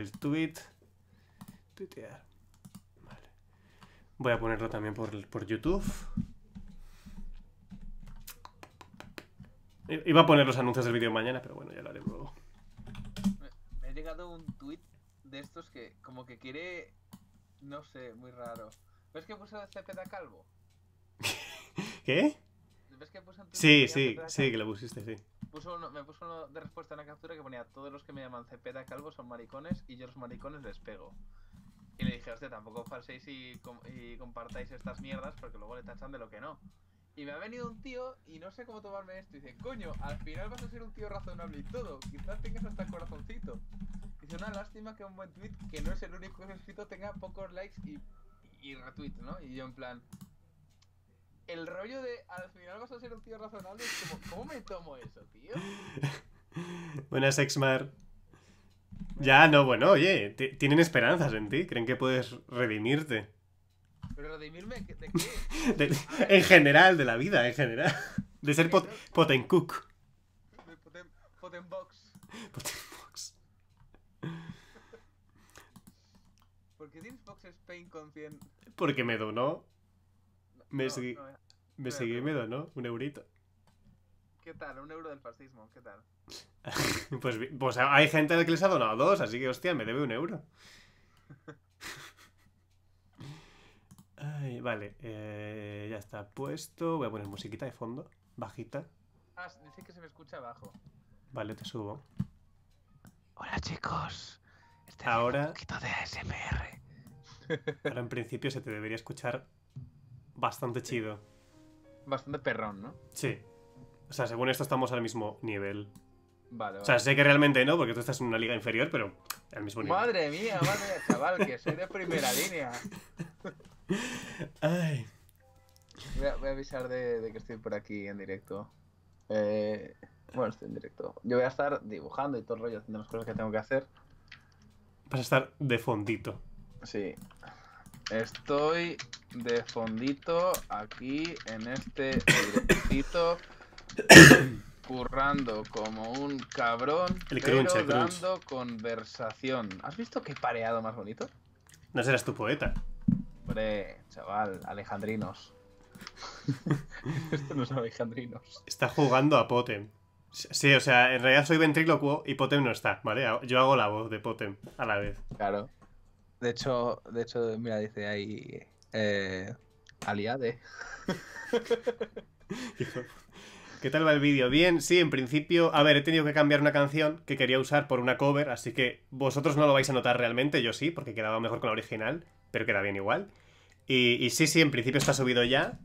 el tweet. Voy a ponerlo también por, YouTube. Iba a poner los anuncios del vídeo mañana, pero bueno, ya lo haré luego. Me ha llegado un tweet de estos que como que quiere... No sé, muy raro. ¿Ves que puso da Calvo? ¿Qué? ¿Ves que Sí, sí, sí, que lo pusiste, sí puso me puso de respuesta en la captura que ponía todos los que me llaman Cepeda Calvo son maricones y yo los maricones les pego. Y le dije, hostia, tampoco falséis y, compartáis estas mierdas porque luego le tachan de lo que no. Y me ha venido un tío y no sé cómo tomarme esto. Y dice, coño, al final vas a ser un tío razonable y todo. Quizás tengas hasta el corazoncito. Y dice, una lástima que un buen tweet, que no es el único que he escrito, tenga pocos likes y, y retweets, ¿no? Y yo en plan, el rollo de al final vas a ser un tío razonable es como, ¿cómo me tomo eso, tío? Buenas, Exmar. Ya, no, bueno, oye, tienen esperanzas en ti, creen que puedes redimirte. ¿Pero redimirme de qué? en general, de la vida, en general. De ser Potencook. De poten, Potenbox. Potenbox. ¿Por qué tienes Box Spain con 100? Porque me donó me, me seguí miedo, ¿no? Un eurito. ¿Qué tal? Un euro del fascismo, ¿qué tal? Pues, pues, hay gente que les ha donado dos, así que hostia, me debe un euro. Ay, vale, eh, ya está puesto. Voy a poner musiquita de fondo, bajita. Ah, dice que se me escucha abajo. Vale, te subo. Hola chicos. ahora... Un poquito de Ahora en principio se te debería escuchar bastante chido. Bastante perrón, ¿no? Sí. O sea, según esto estamos al mismo nivel. Vale, O sea, sé que realmente no, porque tú estás en una liga inferior, pero al mismo nivel. Madre mía, madre mía, chaval, que soy de primera línea. Ay. Voy a, avisar de, de, que estoy por aquí en directo. Eh, bueno, estoy en directo. Yo voy a estar dibujando y todo el rollo, haciendo las cosas que tengo que hacer. Vas a estar de fondito. Sí. Estoy de fondito aquí en este edificio, currando como un cabrón, el conversación. ¿Has visto qué pareado más bonito? No serás tu poeta. Hombre, chaval, alejandrinos. Esto no es alejandrinos. Está jugando a Potem. Sí, o sea, en realidad soy ventrílocuo y Potem no está, ¿vale? Yo hago la voz de Potem a la vez. Claro. De hecho, de hecho, mira, dice ahí eh, aliade. ¿Qué tal va el vídeo? Bien, sí, en principio, a ver, he tenido que cambiar una canción que quería usar por una cover, así que vosotros no lo vais a notar realmente, yo sí, porque quedaba mejor con la original, pero queda bien igual. Y, sí, sí, en principio está subido ya.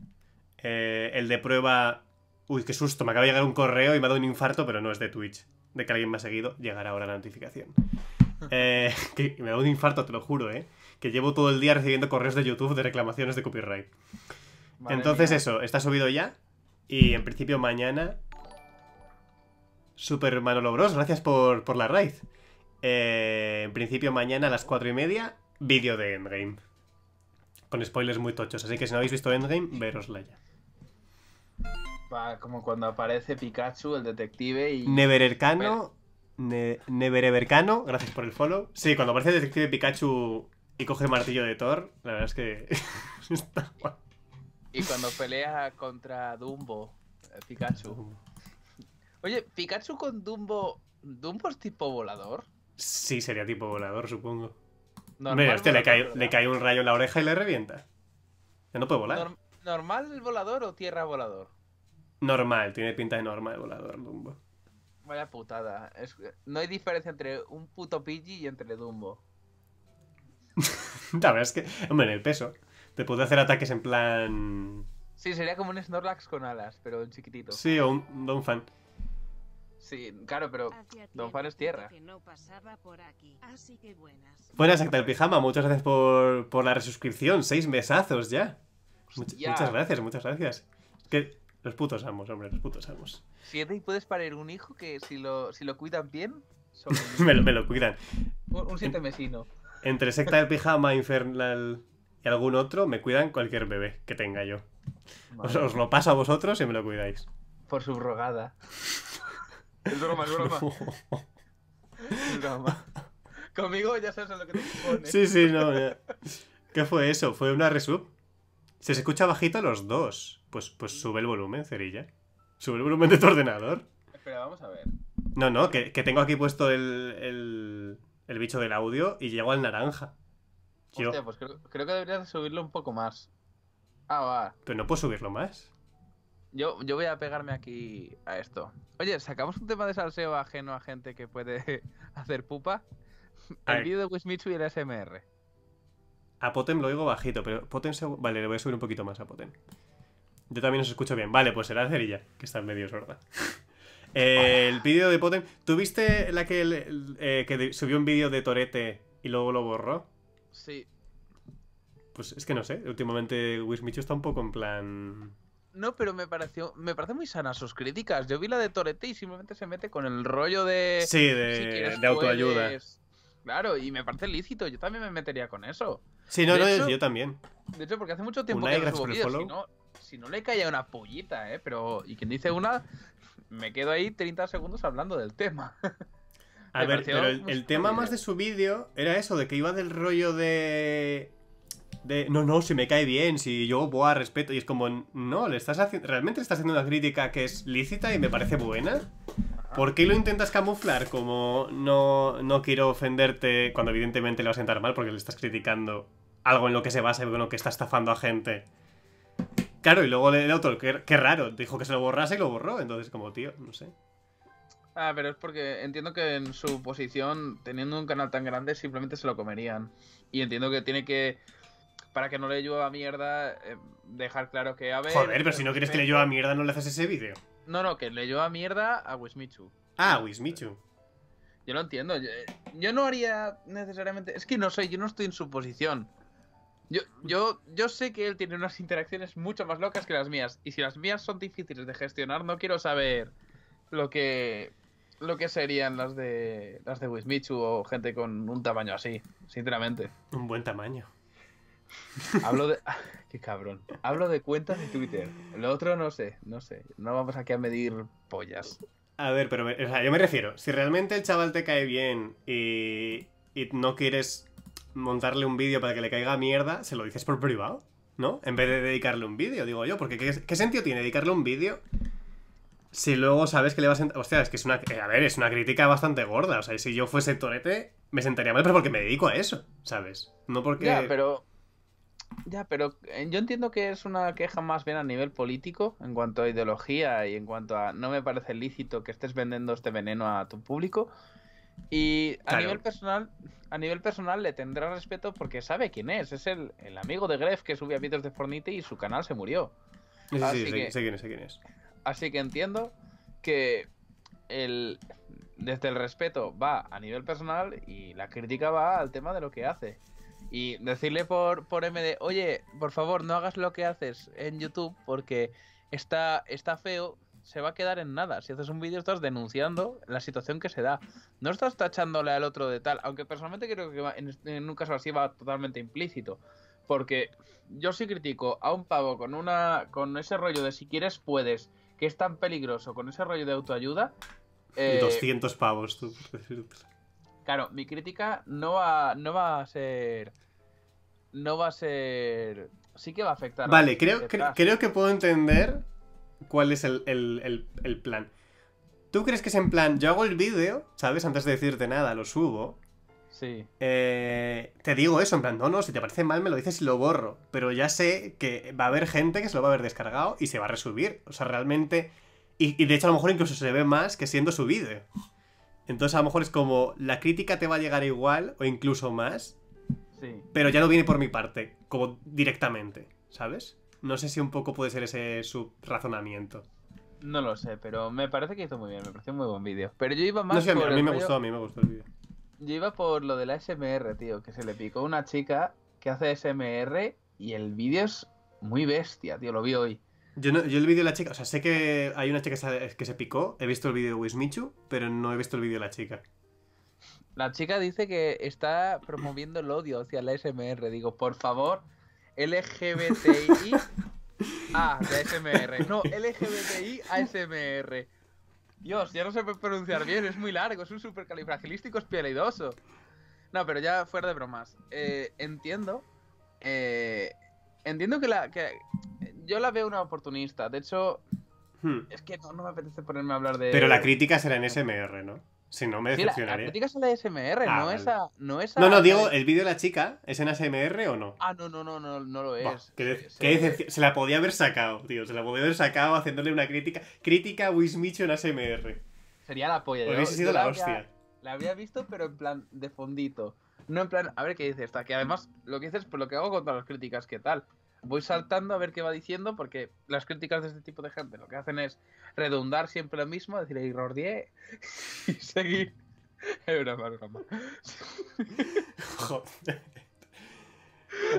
Eh, el de prueba... Uy, qué susto, me acaba de llegar un correo y me ha dado un infarto, pero no es de Twitch, de que alguien me ha seguido, llegará ahora la notificación. Eh, me da un infarto, te lo juro, ¿eh? Que llevo todo el día recibiendo correos de YouTube de reclamaciones de copyright. Entonces eso, está subido ya. Y en principio mañana... Super Manolo Bros, gracias por, la raid. Eh, en principio mañana a las 4 y media, vídeo de Endgame. Con spoilers muy tochos, así que si no habéis visto Endgame, verosla ya. Como cuando aparece Pikachu, el detective y... Neverercano ne Neverevercano, gracias por el follow. Sí, cuando aparece el detective Pikachu y coge martillo de Thor, la verdad es que está guay. Y cuando pelea contra Dumbo, eh, Pikachu. Oye, Pikachu con Dumbo. ¿Dumbo es tipo volador? Sí, sería tipo volador, supongo. Mira, este le cae, un rayo en la oreja y le revienta. Ya no puede volar. ¿Normal volador o tierra volador? Normal, tiene pinta de normal volador, Dumbo. Vaya putada. No hay diferencia entre un puto Pidgey y entre Dumbo. la verdad es que, hombre, en el peso. Te puede hacer ataques en plan. Sí, sería como un Snorlax con alas, pero un chiquitito. Sí, o un Donphan. Sí, claro, pero Donphan es tierra. buenas. Buenas, Acta el Pijama. Muchas gracias por, la resuscripción. Seis mesazos ya. Muchas gracias, muchas gracias. Que los putos amos, hombre, los putos amos. Siete y puedes parir un hijo que si lo, si lo cuidan bien. me, lo, cuidan. Un, siete mesino. Entre secta de pijama, infernal y algún otro, me cuidan cualquier bebé que tenga yo. Os, lo paso a vosotros y me lo cuidáis. Por subrogada. es broma, es broma. broma. Conmigo ya sabes a lo que te pones. Sí, sí, no. ¿Qué fue eso? ¿Fue una resub? Se escucha bajito los dos. Pues, pues, sube el volumen, cerilla. Sube el volumen de tu ordenador. Espera, vamos a ver. No, no, que, tengo aquí puesto el, bicho del audio y llego al naranja. Hostia, pues creo, que deberías subirlo un poco más. Ah, va. Pero no puedo subirlo más. Yo, yo voy a pegarme aquí a esto. Oye, ¿sacamos un tema de salseo ajeno a gente que puede hacer pupa? El vídeo de Wismichu y el SMR. A Potem lo oigo bajito, pero Potem se... Vale, le voy a subir un poquito más a Potem. Yo también os escucho bien. Vale, pues será cerilla, que está en medio sorda. el vídeo de Potem. ¿Tuviste la que, eh, subió un vídeo de Torete y luego lo borró? Sí. Pues es que no sé. Últimamente Wismichu está un poco en plan. No, pero me pareció, me parece muy sana sus críticas. Yo vi la de Torete y simplemente se mete con el rollo de. Sí, de, autoayuda. Claro, y me parece lícito. Yo también me metería con eso. Sí, no, no, yo también. De hecho, porque hace mucho tiempo que no si no le a una pollita, ¿eh? Pero, y quien dice una, me quedo ahí 30 segundos hablando del tema. A ver, pero el, tema más de su vídeo era eso, de que iba del rollo de... De, no, no, si me cae bien, si yo, voy a respeto. Y es como, no, le estás haciendo, realmente le estás haciendo una crítica que es lícita y me parece buena. ¿Por qué lo intentas camuflar? Como, no, no quiero ofenderte cuando evidentemente le vas a sentar mal porque le estás criticando algo en lo que se basa y lo que está estafando a gente. Claro, y luego el autor, qué, raro, dijo que se lo borrase y lo borró. Entonces, como tío, no sé. Ah, pero es porque entiendo que en su posición, teniendo un canal tan grande, simplemente se lo comerían. Y entiendo que tiene que, para que no le llueva mierda, eh, dejar claro que a ver... Joder, pero si no quieres que le llueva mierda, no le haces ese vídeo. No, no, que le llueva mierda a Wismichu. Ah, a Wismichu. Yo lo entiendo. Yo, yo no haría necesariamente... Es que no sé, yo no estoy en su posición. Yo, yo, yo sé que él tiene unas interacciones mucho más locas que las mías. Y si las mías son difíciles de gestionar, no quiero saber lo que. lo que serían las de. las de Wismichu o gente con un tamaño así, sinceramente. Un buen tamaño. Hablo de. qué cabrón. Hablo de cuentas de Twitter. Lo otro no sé, no sé. No vamos aquí a medir pollas. A ver, pero yo me refiero. Si realmente el chaval te cae bien y, y no quieres montarle un vídeo para que le caiga mierda, se lo dices por privado, ¿no? En vez de dedicarle un vídeo, digo yo, porque ¿qué, sentido tiene dedicarle un vídeo? Si luego sabes que le vas a... Hostia, es que es una... Eh, a ver, es una crítica bastante gorda. O sea, si yo fuese torete, me sentaría mal, pero porque me dedico a eso, ¿sabes? No porque... Ya, pero... Ya, pero eh, yo entiendo que es una queja más bien a nivel político, en cuanto a ideología y en cuanto a no me parece lícito que estés vendiendo este veneno a tu público. Y a nivel personal, a nivel personal le tendrá respeto porque sabe quién es. Es el, amigo de Gref que subía vídeos de Fornite y su canal se murió. así que, Así que entiendo que el, desde el respeto va a nivel personal y la crítica va al tema de lo que hace. Y decirle por, por MD, oye, por favor, no hagas lo que haces en YouTube porque está, está feo se va a quedar en nada. Si haces un vídeo estás denunciando la situación que se da. No estás tachándole al otro de tal, aunque personalmente creo que en, un caso así va totalmente implícito. Porque yo sí critico a un pavo con una con ese rollo de si quieres puedes, que es tan peligroso, con ese rollo de autoayuda. 200 eh, pavos, tú. Claro, mi crítica no va, no va a ser... No va a ser... Sí que va a afectar. Vale, creo, creo que puedo entender cuál es el, plan. ¿Tú crees que es en plan, yo hago el vídeo, ¿sabes? Antes de decirte nada, lo subo. Sí. Eh, te digo eso, en plan, no, no, si te parece mal me lo dices y lo borro. Pero ya sé que va a haber gente que se lo va a haber descargado y se va a resubir. O sea, realmente... Y, de hecho a lo mejor incluso se ve más que siendo su vídeo. Entonces a lo mejor es como, la crítica te va a llegar igual o incluso más. Sí. Pero ya no viene por mi parte, como directamente, ¿sabes? No sé si un poco puede ser ese su razonamiento. No lo sé, pero me parece que hizo muy bien, me pareció muy buen vídeo. Pero yo iba más. No sé, a mí, me gustó, a mí me gustó el vídeo. Yo iba por lo de la SMR, tío, que se le picó una chica que hace SMR y el vídeo es muy bestia, tío, lo vi hoy. Yo, yo el vídeo de la chica, o sea, sé que hay una chica que se picó, he visto el vídeo de Wismichu, pero no he visto el vídeo de la chica. La chica dice que está promoviendo el odio hacia la SMR. Digo, por favor, LGBTI A ah, de ASMR. No, LGBTI ASMR. Dios, ya no se puede pronunciar bien, es muy largo, es un es pieleidoso. No, pero ya fuera de bromas. Eh, entiendo. Eh, entiendo que la. Que yo la veo una oportunista. De hecho, hmm. es que no, me apetece ponerme a hablar de. Pero la crítica será en SMR, ¿no? Si no, me decepcionaría. la, crítica es la ASMR, ah, no, esa, no No, Diego, ¿el vídeo de la chica es en ASMR o no? Ah, no, no, no, no, no lo es. qué se... la podía haber sacado, tío. Se la podía haber sacado haciéndole una crítica. Crítica a Wismicho en ASMR. Sería la polla. Hubiese sido la, hostia. la había visto, pero en plan de fondito. No en plan, a ver qué dice esta. Que además, lo que dices, por pues lo que hago contra las críticas, ¿qué tal? voy saltando a ver qué va diciendo, porque las críticas de este tipo de gente lo que hacen es redundar siempre lo mismo, decir, error Rordier, y seguir. Es broma.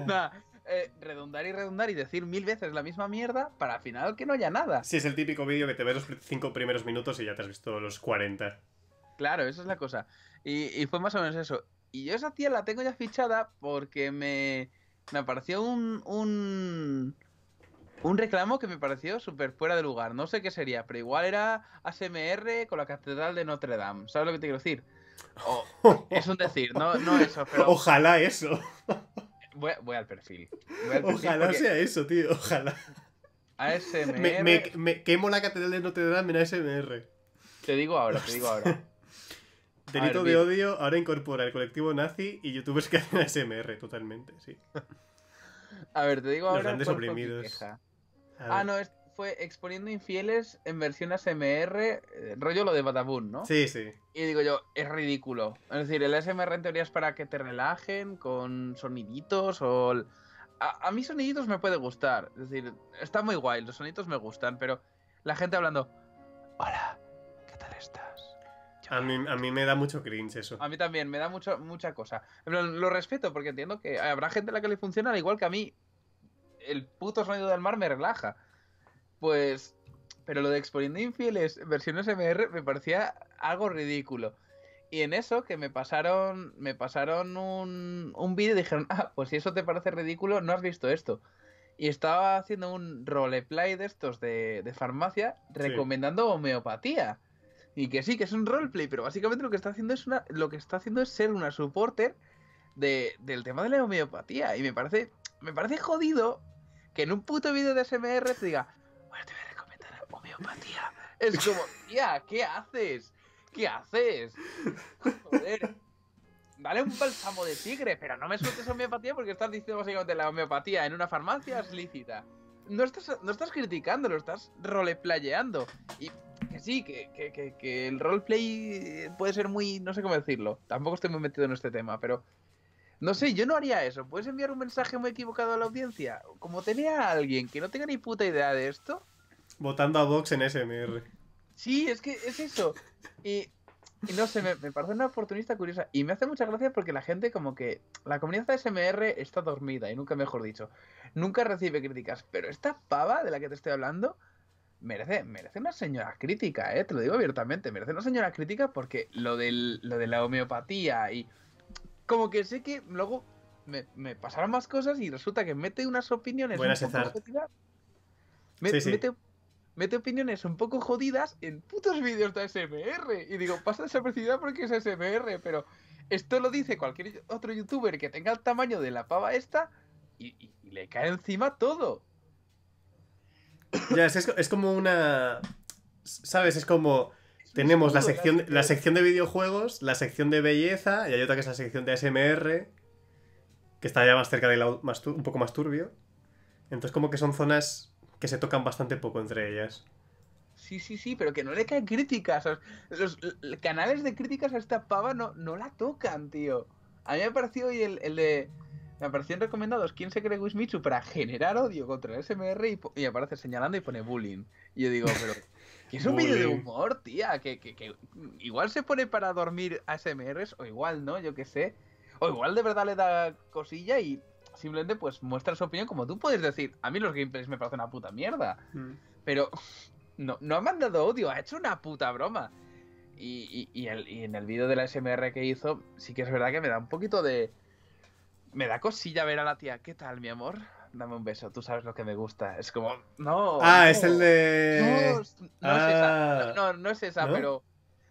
Nada, eh, redundar y redundar y decir mil veces la misma mierda para al final que no haya nada. Sí, es el típico vídeo que te ves los cinco primeros minutos y ya te has visto los 40. Claro, esa es la cosa. Y, y fue más o menos eso. Y yo esa tía la tengo ya fichada porque me me apareció un, un, reclamo que me pareció súper fuera de lugar. No sé qué sería, pero igual era ASMR con la Catedral de Notre Dame. ¿Sabes lo que te quiero decir? es un decir, no, no eso. Ojalá eso. Voy, al perfil. Voy ojalá sea eso, tío. Ojalá. ASMR. me, quemo la Catedral de Notre Dame en ASMR. Te digo ahora, te digo ahora. Delito de odio ahora incorpora el colectivo nazi y youtubers que hacen smr totalmente, sí. A ver, te digo ahora. Los oprimidos. Ah, no, fue exponiendo infieles en versión smr eh, rollo lo de Badabun, ¿no? Sí, sí. Y digo yo, es ridículo. Es decir, el smr en teoría es para que te relajen con soniditos o. A, mí soniditos me puede gustar. Es decir, está muy guay, los soniditos me gustan, pero la gente hablando. Hola, ¿qué tal está a mí, me da mucho cringe eso. A mí también, me da mucho, mucha cosa. lo respeto porque entiendo que habrá gente a la que le funciona, al igual que a mí. El puto sonido del mar me relaja. Pues. Pero lo de Exponiendo Infieles, versión SMR, me parecía algo ridículo. Y en eso que me pasaron, me pasaron un, un vídeo y dijeron, ah, pues si eso te parece ridículo, no has visto esto. Y estaba haciendo un roleplay de estos de, farmacia recomendando homeopatía. Y que sí, que es un roleplay, pero básicamente lo que está haciendo es una, lo que está haciendo es ser una supporter de, del tema de la homeopatía. Y me parece, me parece jodido que en un puto vídeo de SMR te diga, bueno, te voy a recomendar homeopatía. Es como, tía, ¿qué haces? ¿Qué haces? Joder. Dale un bálsamo de tigre, pero no me sueltes homeopatía porque estás diciendo básicamente la homeopatía en una farmacia es lícita. No estás, no estás criticándolo, estás roleplayeando. Y sí, que, que, que, que el roleplay puede ser muy. No sé cómo decirlo. Tampoco estoy muy metido en este tema, pero. No sé, yo no haría eso. ¿Puedes enviar un mensaje muy equivocado a la audiencia? Como tenía alguien que no tenga ni puta idea de esto. Votando a Vox en SMR. Sí, es que es eso. Y, no sé, me, me, parece una oportunista curiosa. Y me hace mucha gracia porque la gente, como que. La comunidad de SMR está dormida, y nunca mejor dicho. Nunca recibe críticas. Pero esta pava de la que te estoy hablando merece, una señora crítica ¿eh? te lo digo abiertamente, merece una señora crítica porque lo, del, lo de la homeopatía y... Como que sé que luego me, pasaron más cosas y resulta que mete unas opiniones... un poco Mete, mete, opiniones un poco jodidas en putos vídeos de ASMR. Y digo, pasa esa desapercibida porque es ASMR, pero esto lo dice cualquier otro youtuber que tenga el tamaño de la pava esta y le cae encima todo. Ya, es, como una. ¿Sabes? Es como. Tenemos la sección, la sección de videojuegos, la sección de belleza, y hay otra que es la sección de ASMR, que está ya más cerca del un poco más turbio. Entonces, como que son zonas que se tocan bastante poco entre ellas. Sí, sí, sí, pero que no le caen críticas. Los, canales de críticas a esta pava no, la tocan, tío. A mí me ha parecido hoy el, el de me aparecían recomendados ¿Quién se cree Wismichu para generar odio contra el SMR y, aparece señalando y pone bullying. Y yo digo, pero ¿Qué es un vídeo de humor, tía, que, igual se pone para dormir a SMRs o igual no, yo qué sé. O igual de verdad le da cosilla y simplemente pues muestra su opinión como tú puedes decir, a mí los gameplays me parecen una puta mierda. Mm. Pero no, no ha mandado odio, ha hecho una puta broma. Y, y en el vídeo de la SMR que hizo, sí que es verdad que me da un poquito de me da cosilla ver a la tía. ¿Qué tal, mi amor? Dame un beso, tú sabes lo que me gusta. Es como, no. Ah, es el de. No, no es esa, ah. no, no es esa pero.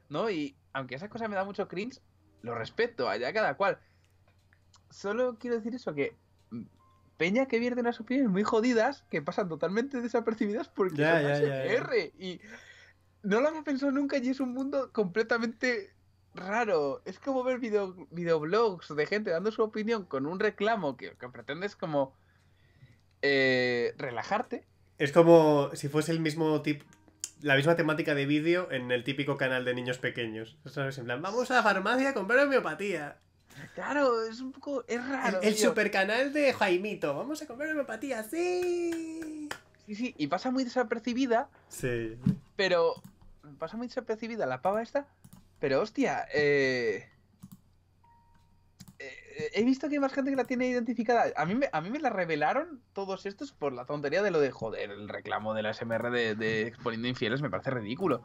No, y aunque esa cosa me da mucho cringe, lo respeto, allá cada cual. Solo quiero decir eso, que mm, peña que vierte unas opiniones muy jodidas que pasan totalmente desapercibidas porque son R. Y no lo había pensado nunca y es un mundo completamente raro. Es como ver videoblogs de gente dando su opinión con un reclamo que, que pretendes como eh, relajarte. Es como si fuese el mismo tipo. La misma temática de vídeo en el típico canal de niños pequeños. En plan, vamos a la farmacia a comprar homeopatía. Claro, es un poco. Es raro. El, el super canal de Jaimito. Vamos a comprar homeopatía, sí. Sí, sí, y pasa muy desapercibida. Sí. Pero pasa muy desapercibida la pava esta pero hostia, eh, eh... he visto que hay más gente que la tiene identificada. A mí, me, a mí la revelaron todos estos por la tontería de lo de joder, el reclamo de la SMR de, exponiendo infieles me parece ridículo.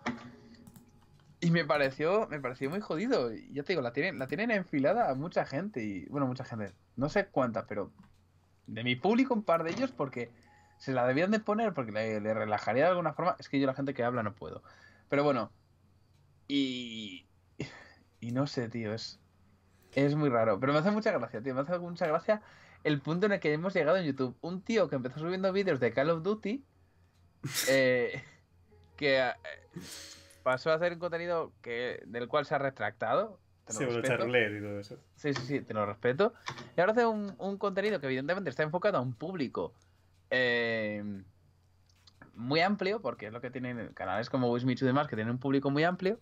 Y me pareció, me pareció muy jodido. ya te digo, la tienen, la tienen enfilada a mucha gente. Y, bueno, mucha gente. No sé cuánta, pero de mi público un par de ellos porque se la debían de poner porque le relajaría de alguna forma. Es que yo la gente que habla no puedo. Pero bueno. Y, y no sé, tío, es, es muy raro. Pero me hace mucha gracia, tío. Me hace mucha gracia el punto en el que hemos llegado en YouTube. Un tío que empezó subiendo vídeos de Call of Duty. Eh, que eh, pasó a hacer un contenido que, del cual se ha retractado. Te lo sí, respeto. y todo eso. Sí, sí, sí, te lo respeto. Y ahora hace un, contenido que evidentemente está enfocado a un público eh, muy amplio, porque es lo que tienen canales como Wismichu y demás, que tienen un público muy amplio.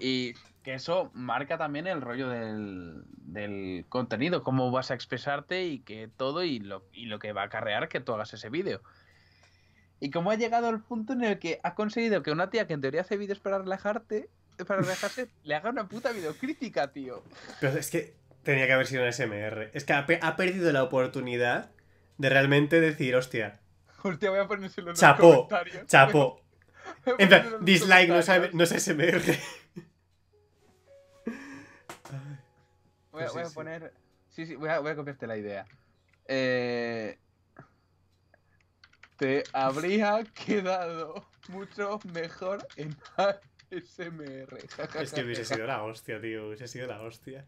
Y que eso marca también el rollo del, contenido, cómo vas a expresarte y que todo y lo, y lo que va a acarrear que tú hagas ese vídeo. Y como ha llegado al punto en el que ha conseguido que una tía que en teoría hace vídeos para relajarte, para relajarse, le haga una puta videocrítica, tío. Pero es que tenía que haber sido un SMR. Es que ha, perdido la oportunidad de realmente decir, hostia. Hostia, voy a ponérselo en los comentarios. Chapó. dislike no es SMR. voy, a poner. Sí, sí, voy a, copiarte la idea. Eh, te habría quedado mucho mejor en ASMR. es que hubiese sido la hostia, tío. Hubiese sido la hostia.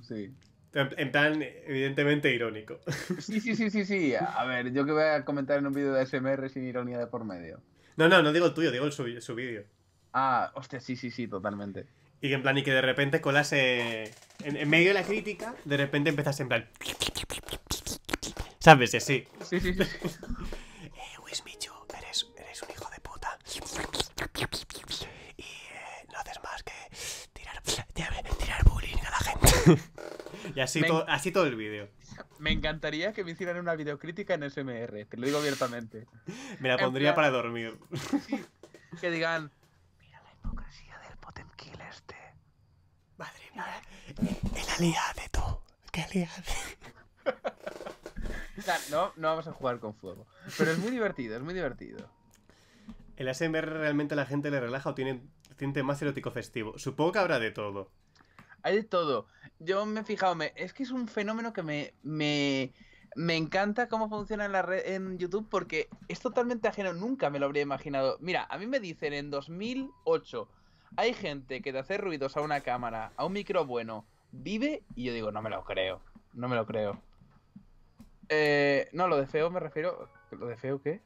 Sí. En, plan, evidentemente irónico. Sí, sí, sí, sí, sí. A ver, yo que voy a comentar en un vídeo de SMR sin ironía de por medio. No, no, no digo el tuyo, digo el su, su vídeo. Ah, hostia, sí, sí, sí, totalmente. Y que en plan, y que de repente colase. En, en medio de la crítica, de repente empezase en plan. ¿Sabes? Sí. Sí, eh, Wismichu, eres, eres un hijo de puta. Y eh, no haces más que tirar, tirar bullying a la gente. y así, todo, así todo el vídeo. Me encantaría que me hicieran una videocrítica en SMR, te lo digo abiertamente. Me la pondría para dormir. que digan, mira la hipocresía el de todo ¿Qué aliado No, no vamos a jugar con fuego. Pero es muy divertido, es muy divertido. ¿El ASMR realmente a la gente le relaja o tiene siente más erótico festivo? Supongo que habrá de todo. Hay de todo. Yo me he fijado, me, es que es un fenómeno que me, me, me encanta cómo funciona en, la red, en YouTube porque es totalmente ajeno, nunca me lo habría imaginado. Mira, a mí me dicen en 2008, hay gente que te hace ruidos a una cámara, a un micro bueno, vive y yo digo, no me lo creo, no me lo creo. Eh, no, lo de feo me refiero... ¿Lo de feo qué?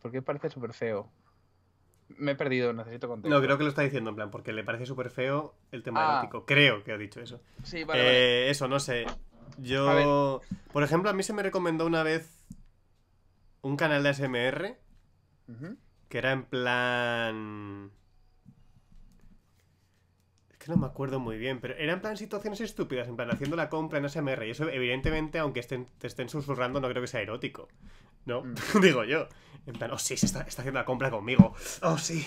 ¿Por qué parece súper feo? Me he perdido, necesito contexto. No, creo que lo está diciendo en plan, porque le parece súper feo el tema ah. Creo que ha dicho eso. Sí, vale. Eh, eso, no sé. Yo. Por ejemplo, a mí se me recomendó una vez un canal de ASMR que era en plan que no me acuerdo muy bien, pero eran plan situaciones estúpidas, en plan haciendo la compra en SMR Y eso, evidentemente, aunque estén, te estén susurrando, no creo que sea erótico. ¿No? Mm. Digo yo. En plan, oh sí, se está, haciendo la compra conmigo. Oh sí.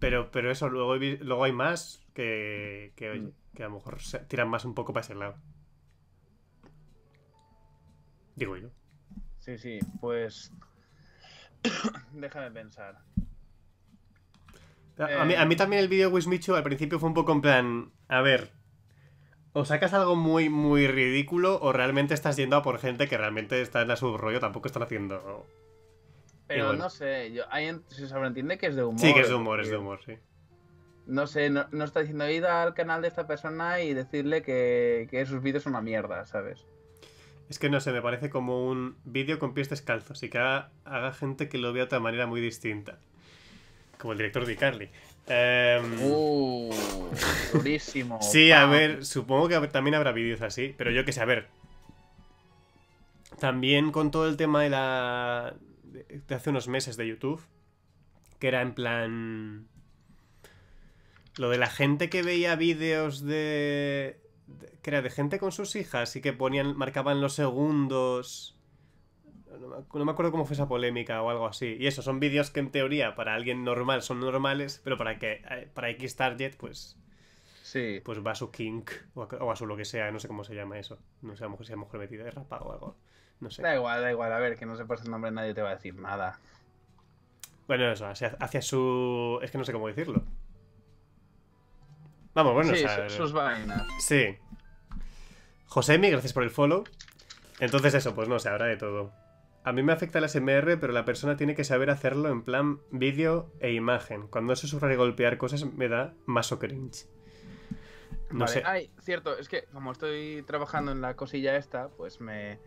Pero, pero eso, luego, luego hay más mm. que, a lo mejor se tiran más un poco para ese lado. Digo yo. Sí, sí, pues. Déjame pensar. A, eh. mí, también el vídeo de Wismichu al principio fue un poco en plan, a ver, o sacas algo muy, muy ridículo o realmente estás yendo a por gente que realmente está en la subrollo, tampoco están haciendo... Pero no sé, yo, se sobreentiende que es de humor. Sí, que es de humor, es de humor, sí. No sé, no, está diciendo ir al canal de esta persona y decirle que, que sus vídeos son una mierda, ¿sabes? Es que no sé, me parece como un vídeo con pies descalzos y que haga, haga gente que lo vea de otra manera muy distinta como el director de Carly. Em, uh, durísimo. sí, a ver, supongo que también habrá vídeos así, pero yo qué sé, a ver. También con todo el tema de la. de hace unos meses de YouTube, que era en plan. Lo de la gente que veía vídeos de. que era de gente con sus hijas y que ponían. marcaban los segundos no me acuerdo cómo fue esa polémica o algo así. Y eso, son vídeos que en teoría para alguien normal son normales, pero para que eh, para X Target, pues. Sí. Pues va a su kink o a, su lo que sea, no sé cómo se llama eso. No sé, a lo mejor se mejor metido de rapa o algo. No sé. Da igual, da igual, a ver, que no sepas el nombre, nadie te va a decir nada. Bueno, eso, hacia, su. Es que no sé cómo decirlo. Vamos, bueno, sí, o sus vainas. Sí. Josemi, gracias por el follow. Entonces eso, pues no, sé, habrá de todo a mí me afecta el SMR, pero la persona tiene que saber hacerlo en plan vídeo e imagen. Cuando eso sufre golpear cosas me da más o cringe. No vale. sé. Ay, cierto, es que como estoy trabajando en la cosilla esta, pues me,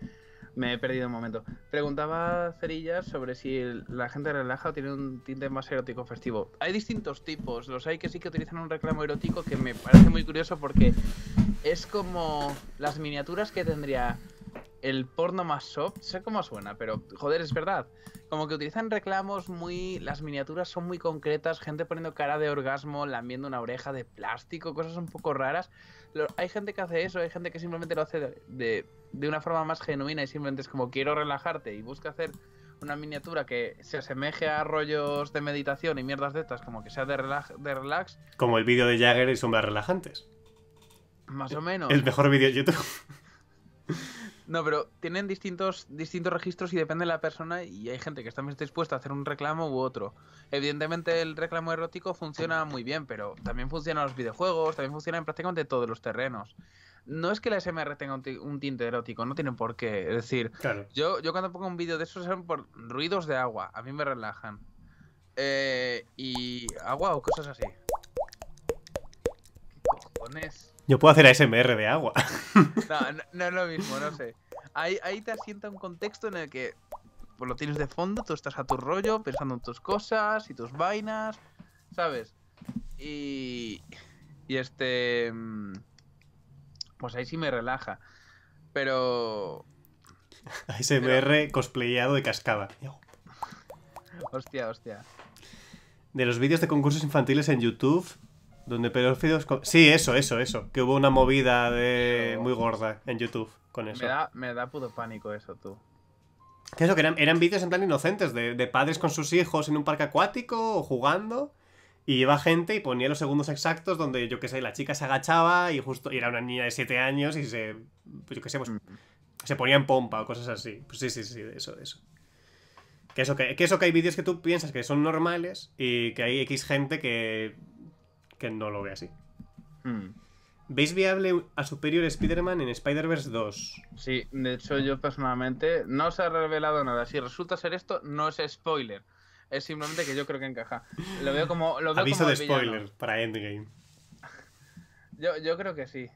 me he perdido un momento. Preguntaba Cerillas sobre si la gente relaja o tiene un tinte más erótico festivo. Hay distintos tipos. Los hay que sí que utilizan un reclamo erótico que me parece muy curioso porque es como las miniaturas que tendría el porno más soft, sé cómo suena, pero joder, es verdad. Como que utilizan reclamos muy. Las miniaturas son muy concretas, gente poniendo cara de orgasmo, lamiendo una oreja de plástico, cosas un poco raras. hay gente que hace eso, hay gente que simplemente lo hace de, de, una forma más genuina y simplemente es como quiero relajarte y busca hacer una miniatura que se asemeje a rollos de meditación y mierdas de estas, como que sea de, relax. De relax. Como el vídeo de Jagger y sombras relajantes. Más o menos. El mejor vídeo de YouTube. No, pero tienen distintos, distintos registros y depende de la persona y hay gente que está más dispuesta a hacer un reclamo u otro. Evidentemente el reclamo erótico funciona muy bien, pero también funciona en los videojuegos, también funciona en prácticamente todos los terrenos. No es que la SMR tenga un, tinte erótico, no tiene por qué. Es decir, yo, yo cuando pongo un vídeo de esos son por ruidos de agua, a mí me relajan. Eh, y agua o cosas así. ¿Qué cojones? Yo puedo hacer ASMR de agua. No, no, es lo mismo, no sé. Ahí, te asienta un contexto en el que pues, lo tienes de fondo, tú estás a tu rollo, pensando en tus cosas y tus vainas, ¿sabes? Y. Y este. Mm, pues ahí sí me relaja. Pero. ASMR cosplayado de cascada. Hostia, hostia. De los vídeos de concursos infantiles en YouTube, donde pedófilos. Sí, eso, eso, eso. Que hubo una movida de muy gorda en YouTube con eso. Me da, me puto pánico eso, tú. Que eso, que eran, vídeos en plan inocentes, de, padres con sus hijos en un parque acuático jugando. Y iba gente y ponía los segundos exactos donde, yo qué sé, la chica se agachaba y justo y era una niña de 7 años y se. Pues yo qué sé, pues. Mm. Se ponía en pompa o cosas así. Pues sí, sí, sí, eso, eso. Que eso que eso que hay vídeos que tú piensas que son normales y que hay X gente que que no lo ve así. Hmm. ¿Veis viable a Superior Spider-Man en Spider-Verse 2? Sí, de hecho yo personalmente no se ha revelado nada. Si resulta ser esto, no es spoiler. Es simplemente que yo creo que encaja. Lo veo como... Lo Aviso de spoiler para Endgame. Yo, creo que sí.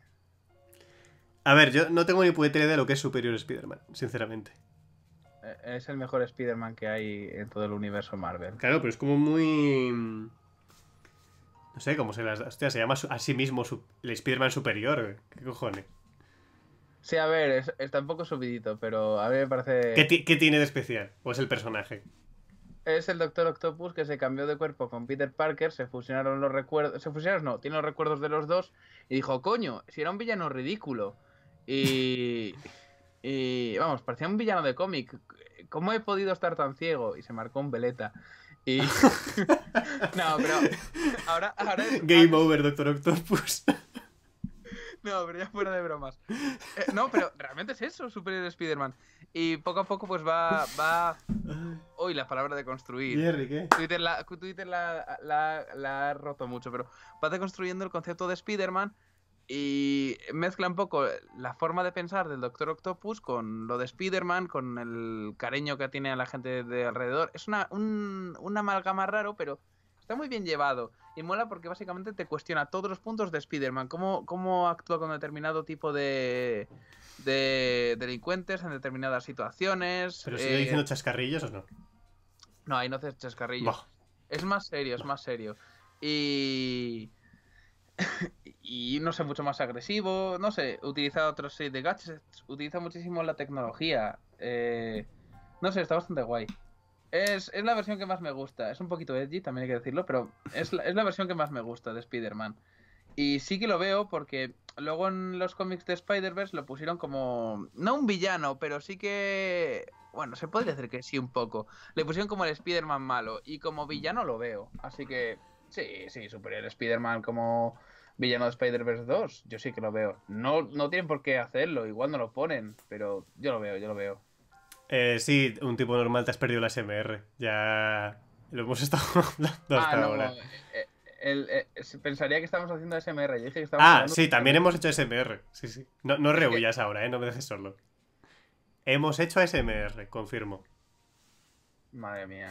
A ver, yo no tengo ni puta idea de lo que es Superior Spider-Man, sinceramente. E, es el mejor Spider-Man que hay en todo el universo Marvel. Claro, pero es como muy mm, no sé cómo se las se llama a sí mismo el Spider-Man superior. ¿Qué cojones? Sí, a ver, es, está un poco subidito, pero a mí me parece. ¿Qué, tiene de especial? ¿O es el personaje? Es el Doctor Octopus que se cambió de cuerpo con Peter Parker, se fusionaron los recuerdos. Se fusionaron, no, tiene los recuerdos de los dos. Y dijo, coño, si era un villano ridículo. Y. y vamos, parecía un villano de cómic. ¿Cómo he podido estar tan ciego? Y se marcó un veleta. Y... no, pero ahora... Game over, Doctor Octopus. No, pero ya fuera de bromas. Eh, no, pero realmente es eso, Superior Spider-Man. Y poco a poco, pues va. va... Uy, ah. la palabra de construir. ¿qué? Twitter, la, Twitter la, la, la, ha roto mucho, pero va deconstruyendo el concepto de Spider-Man y mezcla un poco la forma de pensar del Doctor Octopus con lo de Spider-Man, con el cariño que tiene a la gente de alrededor. Es una, un, amalgama raro, pero está muy bien llevado. Y mola porque básicamente te cuestiona todos los puntos de Spider-Man. Cómo, cómo actúa con determinado tipo de, de delincuentes en determinadas situaciones. ¿Pero sigue eh, diciendo chascarrillos o no? No, ahí no haces chascarrillos. Es más serio, es más serio. Y... y no sé, mucho más agresivo, no sé, utiliza otros seis de gadgets, utiliza muchísimo la tecnología, eh, no sé, está bastante guay. Es, es, la versión que más me gusta, es un poquito edgy, también hay que decirlo, pero es la, es la versión que más me gusta de Spider-Man. Y sí que lo veo porque luego en los cómics de Spider-Verse lo pusieron como, no un villano, pero sí que bueno, se podría decir que sí un poco. Le pusieron como el Spider-Man malo y como villano lo veo. Así que sí, sí, superior Spider-Man como Villano de Spider-Verse 2, yo sí que lo veo. No, tienen por qué hacerlo, igual no lo ponen, pero yo lo veo, yo lo veo. Eh, sí, un tipo normal te has perdido la SMR. Ya lo hemos estado hablando hasta ah, ahora. Eh, eh, eh, pensaría que estamos haciendo SMR. dije que estábamos ah, sí, también hemos hecho SMR. Sí, sí. No, no ahora, ¿eh? no me dejes solo. Hemos hecho SMR, confirmo. Madre mía.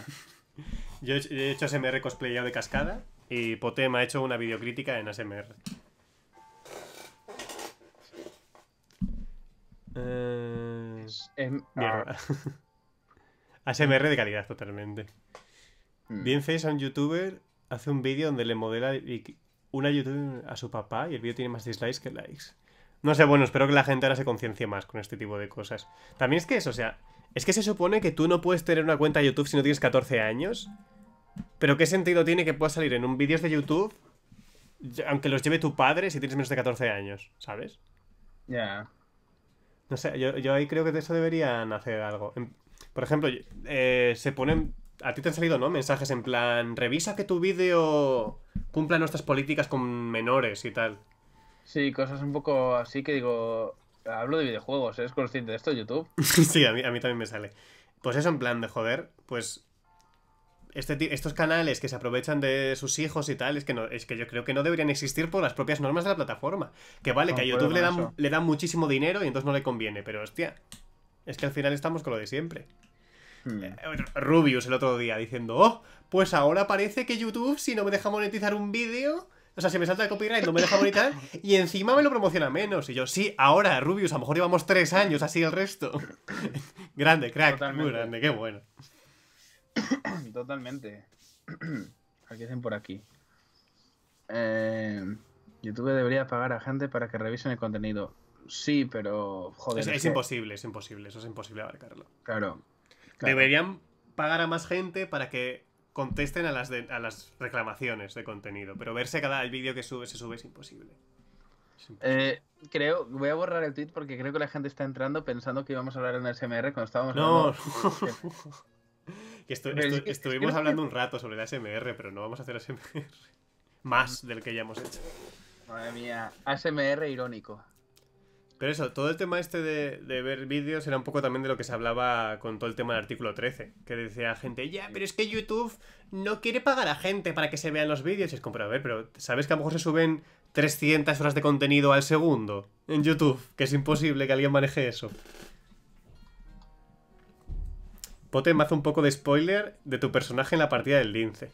yo he hecho SMR cosplayado de cascada. Y Potem ha hecho una videocrítica en ASMR. Eh, ASMR ah. de calidad, totalmente. Mm. Bien Face un youtuber hace un vídeo donde le modela una youtuber a su papá y el vídeo tiene más dislikes que likes. No sé, bueno, espero que la gente ahora se conciencie más con este tipo de cosas. También es que eso, o sea, es que se supone que tú no puedes tener una cuenta de YouTube si no tienes 14 años. Pero ¿qué sentido tiene que pueda salir en un vídeo de YouTube, aunque los lleve tu padre si tienes menos de 14 años, ¿sabes? Ya. No sé, yo, ahí creo que de eso deberían hacer algo. Por ejemplo, eh, se ponen... A ti te han salido, ¿no? Mensajes en plan, revisa que tu vídeo cumpla nuestras políticas con menores y tal. Sí, cosas un poco así que digo, hablo de videojuegos, ¿eh? ¿eres consciente de esto, YouTube? sí, a mí también me sale. Pues eso en plan de joder, pues este estos canales que se aprovechan de sus hijos y tal, es que, no, es que yo creo que no deberían existir por las propias normas de la plataforma. Que vale, que a YouTube le dan, le dan muchísimo dinero y entonces no le conviene, pero hostia, es que al final estamos con lo de siempre. Hmm. Eh, Rubius el otro día diciendo, oh, pues ahora parece que YouTube, si no me deja monetizar un vídeo, o sea, si me salta el copyright, no me deja monetizar y encima me lo promociona menos. Y yo, sí, ahora, Rubius, a lo mejor llevamos tres años, así el resto. grande, crack, muy grande, qué bueno. Totalmente. aquí por aquí? Eh, YouTube debería pagar a gente para que revisen el contenido. Sí, pero joder. Es, imposible, es imposible, eso es imposible abarcarlo. Claro, Deberían pagar a más gente para que contesten a las, a las reclamaciones de contenido, pero verse cada vídeo que sube se sube es imposible. Eh, creo, voy a borrar el tweet porque creo que la gente está entrando pensando que íbamos a hablar en el SMR cuando estábamos no. estuvimos hablando un rato sobre la SMR, pero no vamos a hacer ASMR. Más del que ya hemos hecho. Madre mía, ASMR irónico. Pero eso, todo el tema este de, ver vídeos era un poco también de lo que se hablaba con todo el tema del artículo 13, que decía gente, ya, pero es que YouTube no quiere pagar a gente para que se vean los vídeos. Y es como, pero a ver, pero ¿sabes que a lo mejor se suben 300 horas de contenido al segundo en YouTube? Que es imposible que alguien maneje eso. Potem un poco de spoiler de tu personaje en la partida del lince.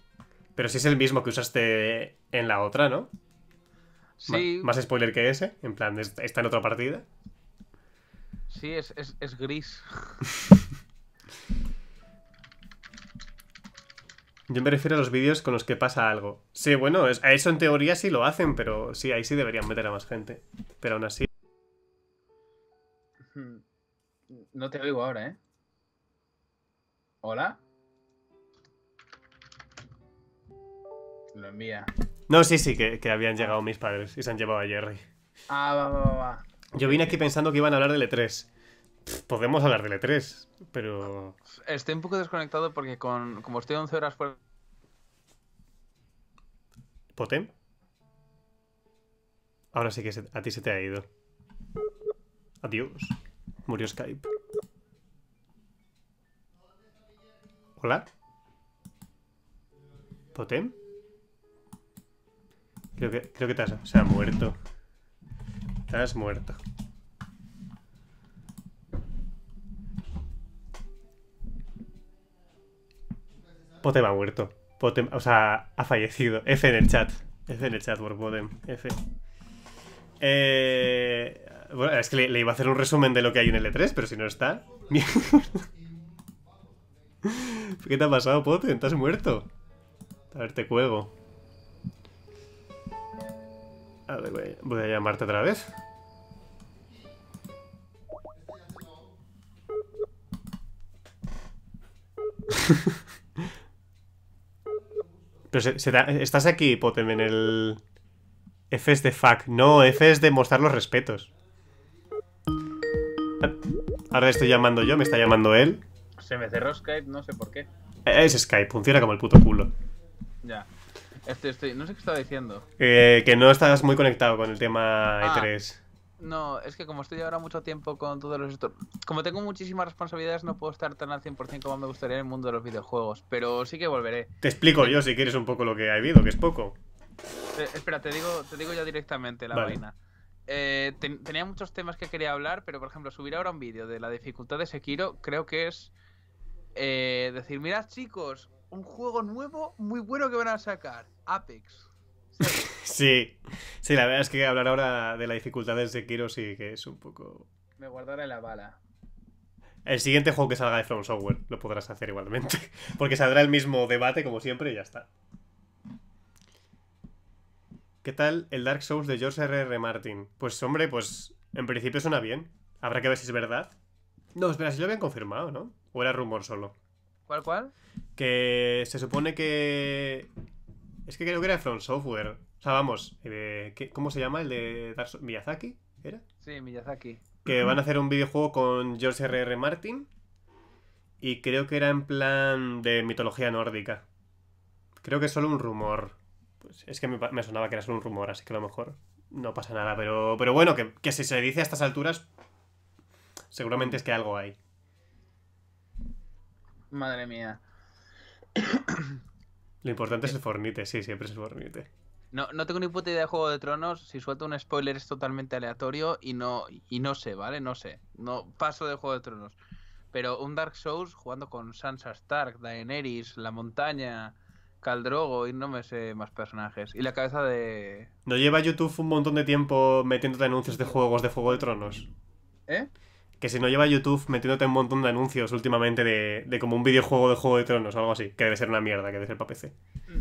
Pero si es el mismo que usaste en la otra, ¿no? Sí. más spoiler que ese, en plan, está en otra partida. Sí, es, es, gris. Yo me refiero a los vídeos con los que pasa algo. Sí, bueno, a eso en teoría sí lo hacen, pero sí, ahí sí deberían meter a más gente. Pero aún así. No te oigo ahora, ¿eh? Hola. Lo envía. No, sí, sí, que, habían llegado mis padres y se han llevado a Jerry. Ah, va, va, va. Yo vine aquí pensando que iban a hablar de E3. podemos hablar de E3, pero. Estoy un poco desconectado porque con, como estoy 11 horas fuera. ¿Potem? Ahora sí que a ti se te ha ido. Adiós. Murió Skype. ¿Potem? Creo que, creo que te has... Se ha muerto. Te has muerto. Potem ha muerto. Potem, o sea, ha fallecido. F en el chat. F en el chat por Potem. F. Eh, bueno, es que le, iba a hacer un resumen de lo que hay en el L3, pero si no está. ¿Qué te ha pasado, Te ¿Estás muerto? A ver, te cuelgo. A ver, voy a llamarte otra vez. Pero estás aquí, Potem, en el... F es de fuck. No, F es de mostrar los respetos. Ahora estoy llamando yo, me está llamando él. Se me cerró Skype, no sé por qué. Eh, es Skype, funciona como el puto culo. Ya. Estoy, estoy, no sé qué estaba diciendo. Eh, que no estás muy conectado con el tema ah, E3. No, es que como estoy ahora mucho tiempo con todos los... Como tengo muchísimas responsabilidades, no puedo estar tan al 100% como me gustaría en el mundo de los videojuegos. Pero sí que volveré. Te explico yo, si quieres, un poco lo que ha habido, que es poco. Eh, espera, te digo, te digo ya directamente la vaina. tenía muchos temas que quería hablar, pero por ejemplo, subir ahora un vídeo de la dificultad de Sekiro creo que es eh, decir, mirad chicos, un juego nuevo muy bueno que van a sacar, Apex. sí, sí, la verdad es que hablar ahora de la dificultad de Sekiro sí que es un poco... Me guardaré la bala. El siguiente juego que salga de From Software lo podrás hacer igualmente, porque saldrá el mismo debate como siempre y ya está. ¿Qué tal el Dark Souls de George R.R. R. Martin? Pues hombre, pues en principio suena bien. Habrá que ver si es verdad. No, espera, si lo habían confirmado, ¿no? ¿O era rumor solo? ¿Cuál, cuál? Que se supone que. Es que creo que era From Software. O sea, vamos, eh, ¿cómo se llama? ¿El de Miyazaki? ¿Era? Sí, Miyazaki. Que van a hacer un videojuego con George R.R. Martin. Y creo que era en plan de mitología nórdica. Creo que es solo un rumor. Pues es que me, sonaba que era solo un rumor, así que a lo mejor no pasa nada. Pero, pero bueno, que si se dice a estas alturas, seguramente es que algo hay. Madre mía. Lo importante es el eh. Fornite, sí, siempre es el Fornite. No, no tengo ni puta idea de Juego de Tronos. Si suelto un spoiler es totalmente aleatorio y no, y no sé, ¿vale? No sé. No paso de Juego de Tronos. Pero un Dark Souls jugando con Sansa Stark, Daenerys, La Montaña, Caldrogo y no me sé más personajes. Y la cabeza de. ¿No lleva YouTube un montón de tiempo metiéndote anuncios de juegos de Juego de Tronos? ¿Eh? Que si no lleva YouTube metiéndote un montón de anuncios últimamente de, como un videojuego de Juego de Tronos o algo así, que debe ser una mierda, que debe ser para PC.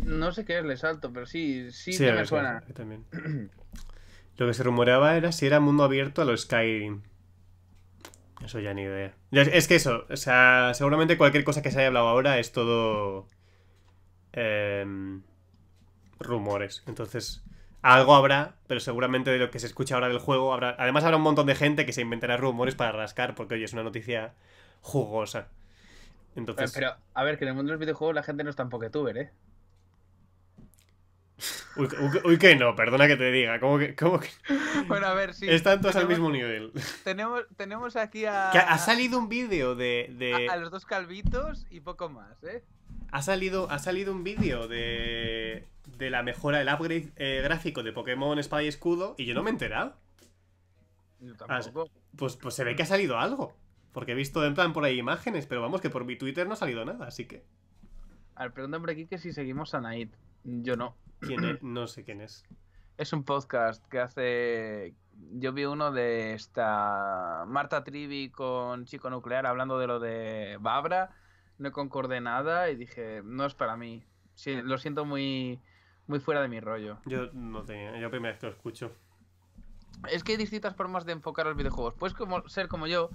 No sé qué es, le salto, pero sí, sí, me suena. Lo que se rumoreaba era si era mundo abierto a lo Skyrim. Eso ya ni idea. Es que eso, o sea, seguramente cualquier cosa que se haya hablado ahora es todo. Em, rumores. Entonces, algo habrá, pero seguramente de lo que se escucha ahora del juego habrá. Además, habrá un montón de gente que se inventará rumores para rascar, porque oye, es una noticia jugosa. Entonces. Pero, a ver, que en el mundo de los videojuegos la gente no es tan poketuber, ¿eh? Uy, que no, perdona que te diga. ¿Cómo que, cómo Bueno, a ver, sí. Están todos al mismo nivel. Tenemos, tenemos aquí a. ha salido un vídeo de. a, los dos calvitos y poco más, ¿eh? Ha salido, ha salido un vídeo de, de la mejora, el upgrade eh, gráfico de Pokémon Espada y Escudo y yo no me he enterado. Yo tampoco. Pues, pues se ve que ha salido algo. Porque he visto en plan por ahí imágenes, pero vamos, que por mi Twitter no ha salido nada, así que. A ver, pregúntame aquí que si seguimos a Night. Yo no. ¿Quién es? No sé quién es. Es un podcast que hace. Yo vi uno de esta. Marta Trivi con Chico Nuclear hablando de lo de Babra no concordé nada y dije, no es para mí. Sí, lo siento muy, muy fuera de mi rollo. Yo no tenía, yo primera vez que lo escucho. Es que hay distintas formas de enfocar los videojuegos. Puedes como, ser como yo,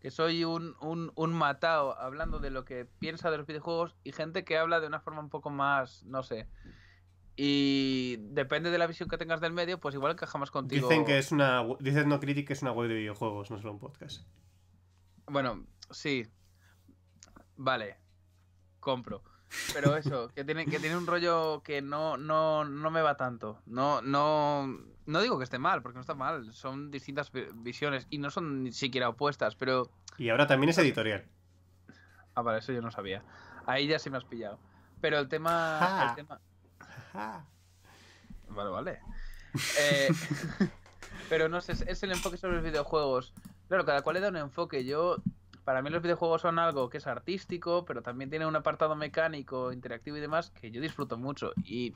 que soy un, un, matao hablando de lo que piensa de los videojuegos y gente que habla de una forma un poco más, no sé. Y depende de la visión que tengas del medio, pues igual encajamos contigo. Dicen que es una. Dicen No Critic que es una web de videojuegos, no solo un podcast. Bueno, sí, vale, compro. Pero eso, que tiene, que tiene un rollo que no, no, no me va tanto. No, no, no digo que esté mal, porque no está mal. Son distintas visiones y no son ni siquiera opuestas, pero. Y ahora también es editorial. Ah, vale, eso yo no sabía. Ahí ya sí me has pillado. Pero el tema. El tema... Vale, vale. Eh, pero no sé, es el enfoque sobre los videojuegos. Claro, cada cual le da un enfoque. Yo para mí los videojuegos son algo que es artístico, pero también tiene un apartado mecánico, interactivo y demás que yo disfruto mucho. Y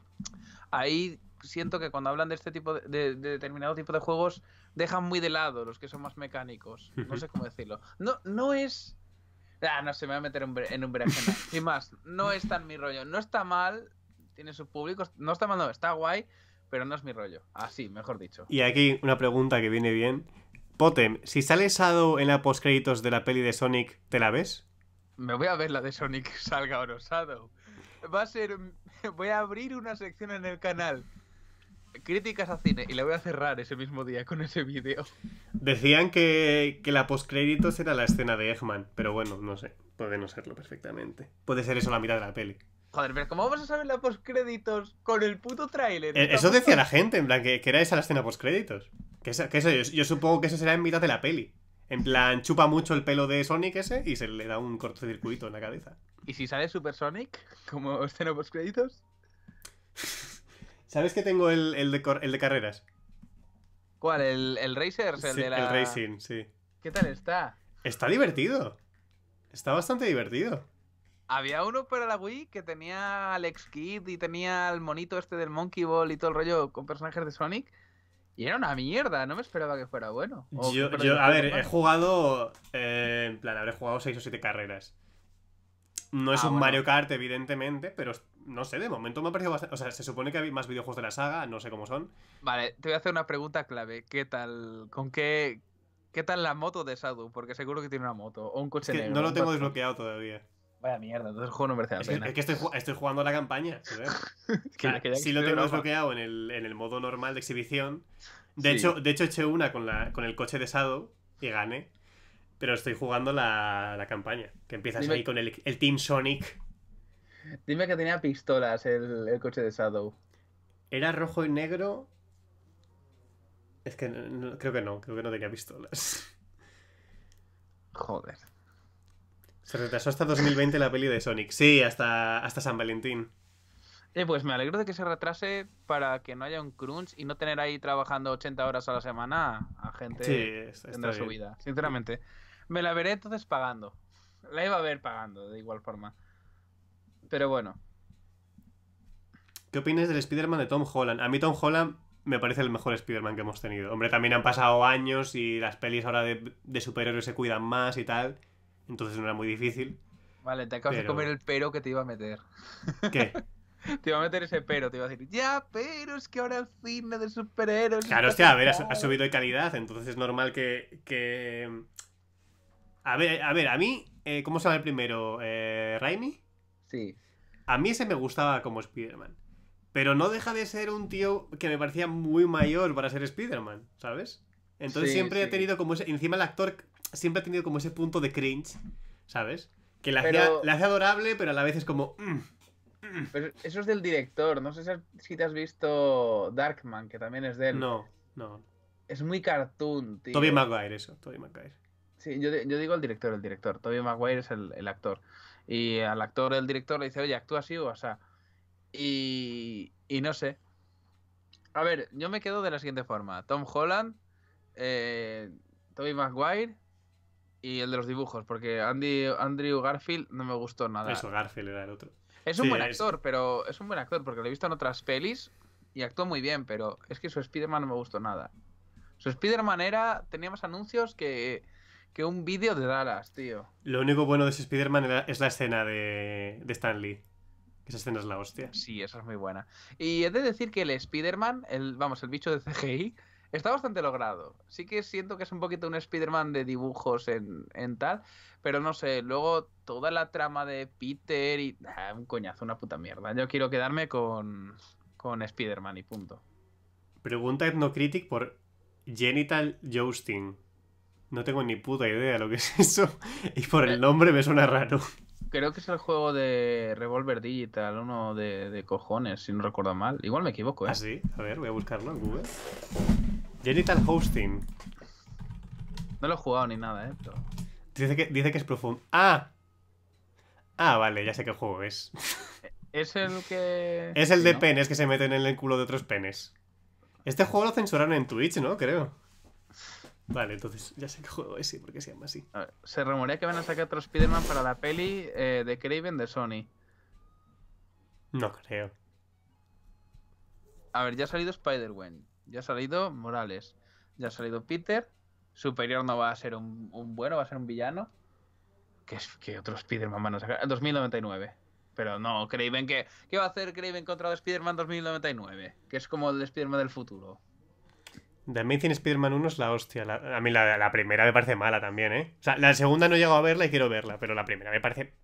ahí siento que cuando hablan de este tipo de, determinado tipo de juegos dejan muy de lado los que son más mecánicos. No sé cómo decirlo. No, no es Ah, no se me va a meter en un berenjenal. Y más, no es tan mi rollo. No está mal, tiene su público, no está mal, no, está guay, pero no es mi rollo. Así, mejor dicho. Y aquí una pregunta que viene bien. Potem, si sale Sado en la postcréditos de la peli de Sonic, ¿te la ves? Me voy a ver la de Sonic, salga o Va a ser. Voy a abrir una sección en el canal. Críticas a cine y la voy a cerrar ese mismo día con ese vídeo. Decían que, que la postcréditos era la escena de Eggman, pero bueno, no sé, puede no serlo perfectamente. Puede ser eso la mitad de la peli. Joder, pero ¿cómo vamos a saber la postcréditos con el puto tráiler? Eh, eso decía la gente, en plan, que, que era esa la escena postcréditos. Que, eso yo, supongo que eso será en mitad de la peli. En plan, chupa mucho el pelo de Sonic ese y se le da un cortocircuito en la cabeza. ¿Y si sale Super Sonic como tenemos los créditos? ¿Sabes que tengo el, el, de, carreras? ¿Cuál? ¿El, el El, de la... el Racing, sí. ¿Qué tal está? Está divertido. Está bastante divertido. Había uno para la Wii que tenía al ex Kid y tenía el monito este del Monkey Ball y todo el rollo con personajes de Sonic. Y era una mierda, no me esperaba que fuera bueno. Yo, a ver, he jugado. Eh, en plan, habré jugado 6 o 7 carreras. No es ah, un Mario Kart, evidentemente, pero no sé, de momento me ha parecido bastante. O sea, se supone que hay más videojuegos de la saga, no sé cómo son. Vale, te voy a hacer una pregunta clave. ¿Qué tal? ¿Con qué. ¿Qué tal la moto de Sadu? Porque seguro que tiene una moto o un coche No lo tengo desbloqueado todavía. Vaya mierda, entonces juego no merece la es es que estoy, jugando la campaña. si lo tengo bloqueado en el, modo normal de exhibición. De, hecho, de hecho, eché una con, la, con el coche de Shadow y gané. Pero estoy jugando la, campaña. Que empiezas ahí con el, Team Sonic. Dime que tenía pistolas el, el coche de Shadow. Era rojo y negro. Es que creo que no, creo que no tenía pistolas. Joder. Se retrasó hasta 2020 la peli de Sonic. Sí, hasta, hasta San Valentín. Eh, pues me alegro de que se retrase para que no haya un crunch y no tener ahí trabajando 80 horas a la semana a gente sí, tendrá su vida, sinceramente. Me la veré entonces pagando. La iba a ver pagando, de igual forma. Pero bueno. ¿Qué opinas del Spider-Man de Tom Holland? A mí Tom Holland me parece el mejor Spider-Man que hemos tenido. Hombre, también han pasado años y las pelis ahora de, de superhéroes se cuidan más y tal entonces no era muy difícil. Vale, te acabas de comer el pero que te iba a meter. ¿Qué? te iba a meter ese pero, te iba a decir, ya, pero es que ahora el cine de superhéroes. Claro, hostia, a ver, ha, subido de calidad, entonces es normal que. Mm, a ver, a ver, a mí, eh, ¿cómo se llama el primero? Eh, ¿Raimi? Sí. A mí ese me gustaba como Spider-Man. Pero no deja de ser un tío que me parecía muy mayor para ser Spider-Man, ¿sabes? Entonces siempre he tenido como Encima el actor siempre ha tenido como ese punto de cringe, ¿sabes? Que la, hace, adorable, pero a la vez es como... Mm, mm". eso es del director, no sé si te has visto Darkman, que también es de él. No, no. Es muy cartoon, tío. Toby Maguire, eso, Toby Maguire. Sí, yo, digo el director, el director. Toby Maguire es el, actor. Y al actor, el director le dice, oye, actúa así o así. Y, no sé. A ver, yo me quedo de la siguiente forma. Tom Holland, eh, Toby Maguire y el de los dibujos, porque Andy, Andrew Garfield no me gustó nada. Eso, Garfield era el otro. Es un buen actor, pero es un buen actor, porque lo he visto en otras pelis y actuó muy bien, pero es que su Spider-Man no me gustó nada. Su Spider-Man era, tenía más anuncios que, un vídeo de Dallas, tío. Lo único bueno de su Spider-Man es la escena de, de Stan Lee. Esa escena es la hostia. Sí, esa es muy buena. Y he de decir que el Spider-Man, el, vamos, el bicho de CGI, Está bastante logrado. Sí que siento que es un poquito un Spider-Man de dibujos en, tal, pero no sé, luego toda la trama de Peter y... Ah, un coñazo, una puta mierda. Yo quiero quedarme con, con Spider-Man y punto. Pregunta Ethnocritic por Genital Jousting. No tengo ni puta idea lo que es eso. Y por el eh, nombre me suena raro. Creo que es el juego de Revolver Digital, uno de, de cojones, si no recuerdo mal. Igual me equivoco, ¿eh? Ah, sí. A ver, voy a buscarlo en Google. Genital Hosting. No lo he jugado ni nada, ¿eh? Dice, que, dice que es profundo. ¡Ah! Ah, vale, ya sé qué juego es. Es el que. Es el de penes que se meten en el culo de otros penes. Este juego lo censuraron en Twitch, ¿no? Creo. Vale, entonces ya sé qué juego es, sí, porque se llama así. se rumorea que van a sacar otro Spider-Man para la peli eh, de Craven de Sony. No creo. A ver, ya ha salido Spider-Man ya ha salido Morales, ya ha salido Peter. Superior no va a ser un, bueno, va a ser un villano. ¿Qué, es otro Spider-Man van a sacar? 2099. Pero no, Craven, que ¿qué va a hacer Craven contra el Spider-Man 2099? Que es como el Spider-Man del futuro. The Amazing Spider-Man 1 es la hostia. a mí la, la, primera me parece mala también, ¿eh? O sea, la segunda no he llegado a verla y quiero verla, pero la primera me parece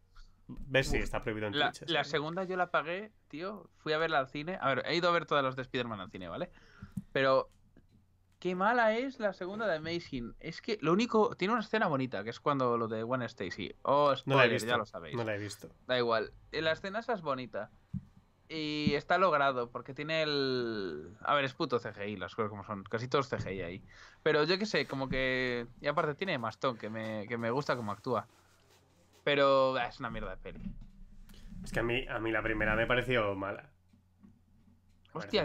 ves si está prohibido en la, Twitch. La segunda yo la pagué, tío. Fui a verla al cine. A ver, he ido a ver todas las de Spiderman al cine, ¿vale? Pero qué mala es la segunda de Amazing. Es que lo único. Tiene una escena bonita, que es cuando lo de One Stacy. Oh, no la he visto, ya lo sabéis. No la he visto. Da igual. Eh, la escena esa es bonita. Y está logrado, porque tiene el. A ver, es puto CGI, las cosas como son. Casi todos CGI ahí. Pero yo qué sé, como que. Y aparte tiene Mastón, que me, que me gusta cómo actúa. Pero ah, es una mierda de peli. Es que a mí, a mí la primera me pareció mala. Hostia,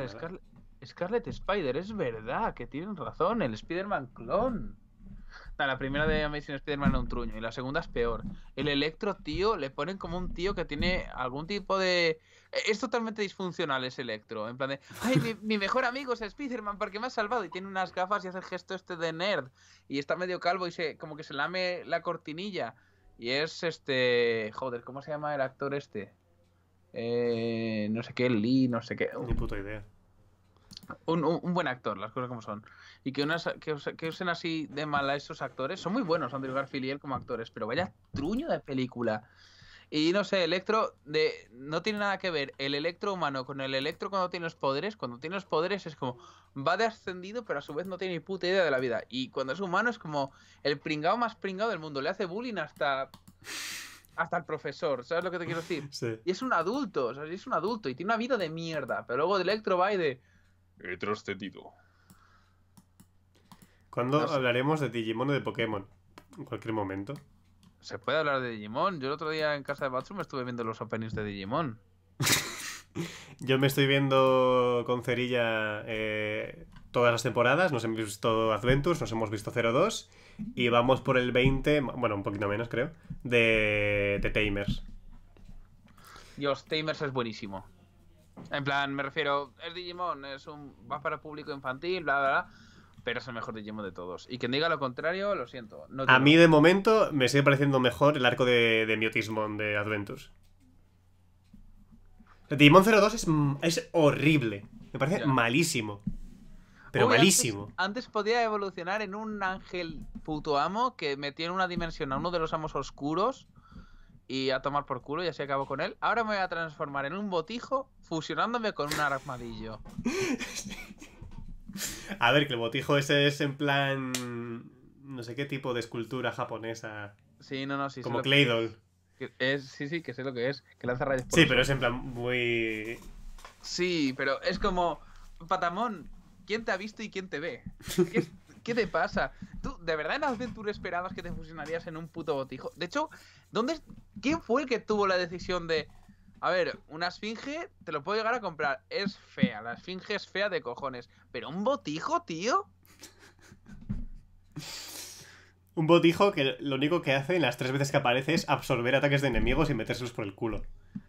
Scarlet Spider, es verdad, que tienen razón, el Spider-Man clon. la primera de Amazing Spider-Man un truño y la segunda es peor. El Electro, tío, le ponen como un tío que tiene algún tipo de... E-, es totalmente disfuncional ese Electro. En plan de, ay, mi, mejor amigo es Spider-Man porque me ha salvado y tiene unas gafas y hace el gesto este de nerd. Y está medio calvo y se como que se lame la cortinilla. Y es este. Joder, ¿cómo se llama el actor este? Eh, no sé qué, Lee, no sé qué. Ni puta idea. Un, buen actor, las cosas como son. Y que, unas, que, que, usen así de mal a esos actores. Son muy buenos Andrew Garfield y él como actores, pero vaya truño de película. Y no sé, Electro de, no tiene nada que ver el Electro humano con el Electro cuando tiene los poderes. Cuando tiene los poderes es como va de ascendido, pero a su vez no tiene ni puta idea de la vida. Y cuando es humano es como el pringao más pringao del mundo. Le hace bullying hasta hasta el profesor, ¿sabes lo que te quiero decir? Y es un adulto, o sea, es un adulto y tiene una vida de mierda, pero luego de Electro va y de... He ¿Cuándo hablaremos de Digimon o de Pokémon? En cualquier momento se puede hablar de Digimon. Yo el otro día en casa de me estuve viendo los openings de Digimon. Yo me estoy viendo con Cerilla eh, todas las temporadas. Nos hemos visto Adventures, nos hemos visto 02 y vamos por el 20, bueno, un poquito menos creo, de, de Tamers. Dios, Tamers es buenísimo. En plan, me refiero, es Digimon, es un va para público infantil, bla, bla, bla pero es el mejor Digimon de todos. Y quien diga lo contrario, lo siento. a mí, de momento, me sigue pareciendo mejor el arco de, de Miotismon de Adventus. El Digimon 02 es, horrible. Me parece malísimo. Pero malísimo. Antes, podía evolucionar en un ángel puto amo que metía en una dimensión a uno de los amos oscuros y a tomar por culo y así acabo con él. Ahora me voy a transformar en un botijo fusionándome con un armadillo. A ver, que el botijo ese es en plan. No sé qué tipo de escultura japonesa. Sí, no, no, sí. Como Claydol. sí, sí, que sé lo que es. Que lanza rayos. Sí, pero es en plan muy. Sí, pero es como. Patamón, ¿quién te ha visto y quién te ve? ¿Qué, te pasa? ¿Tú, de verdad en Adventure esperabas que te fusionarías en un puto botijo? De hecho, ¿dónde, ¿quién fue el que tuvo la decisión de. A ver, una esfinge te lo puedo llegar a comprar. Es fea, la esfinge es fea de cojones. Pero un botijo, tío. un botijo que lo único que hace en las tres veces que aparece es absorber ataques de enemigos y metérselos por el culo.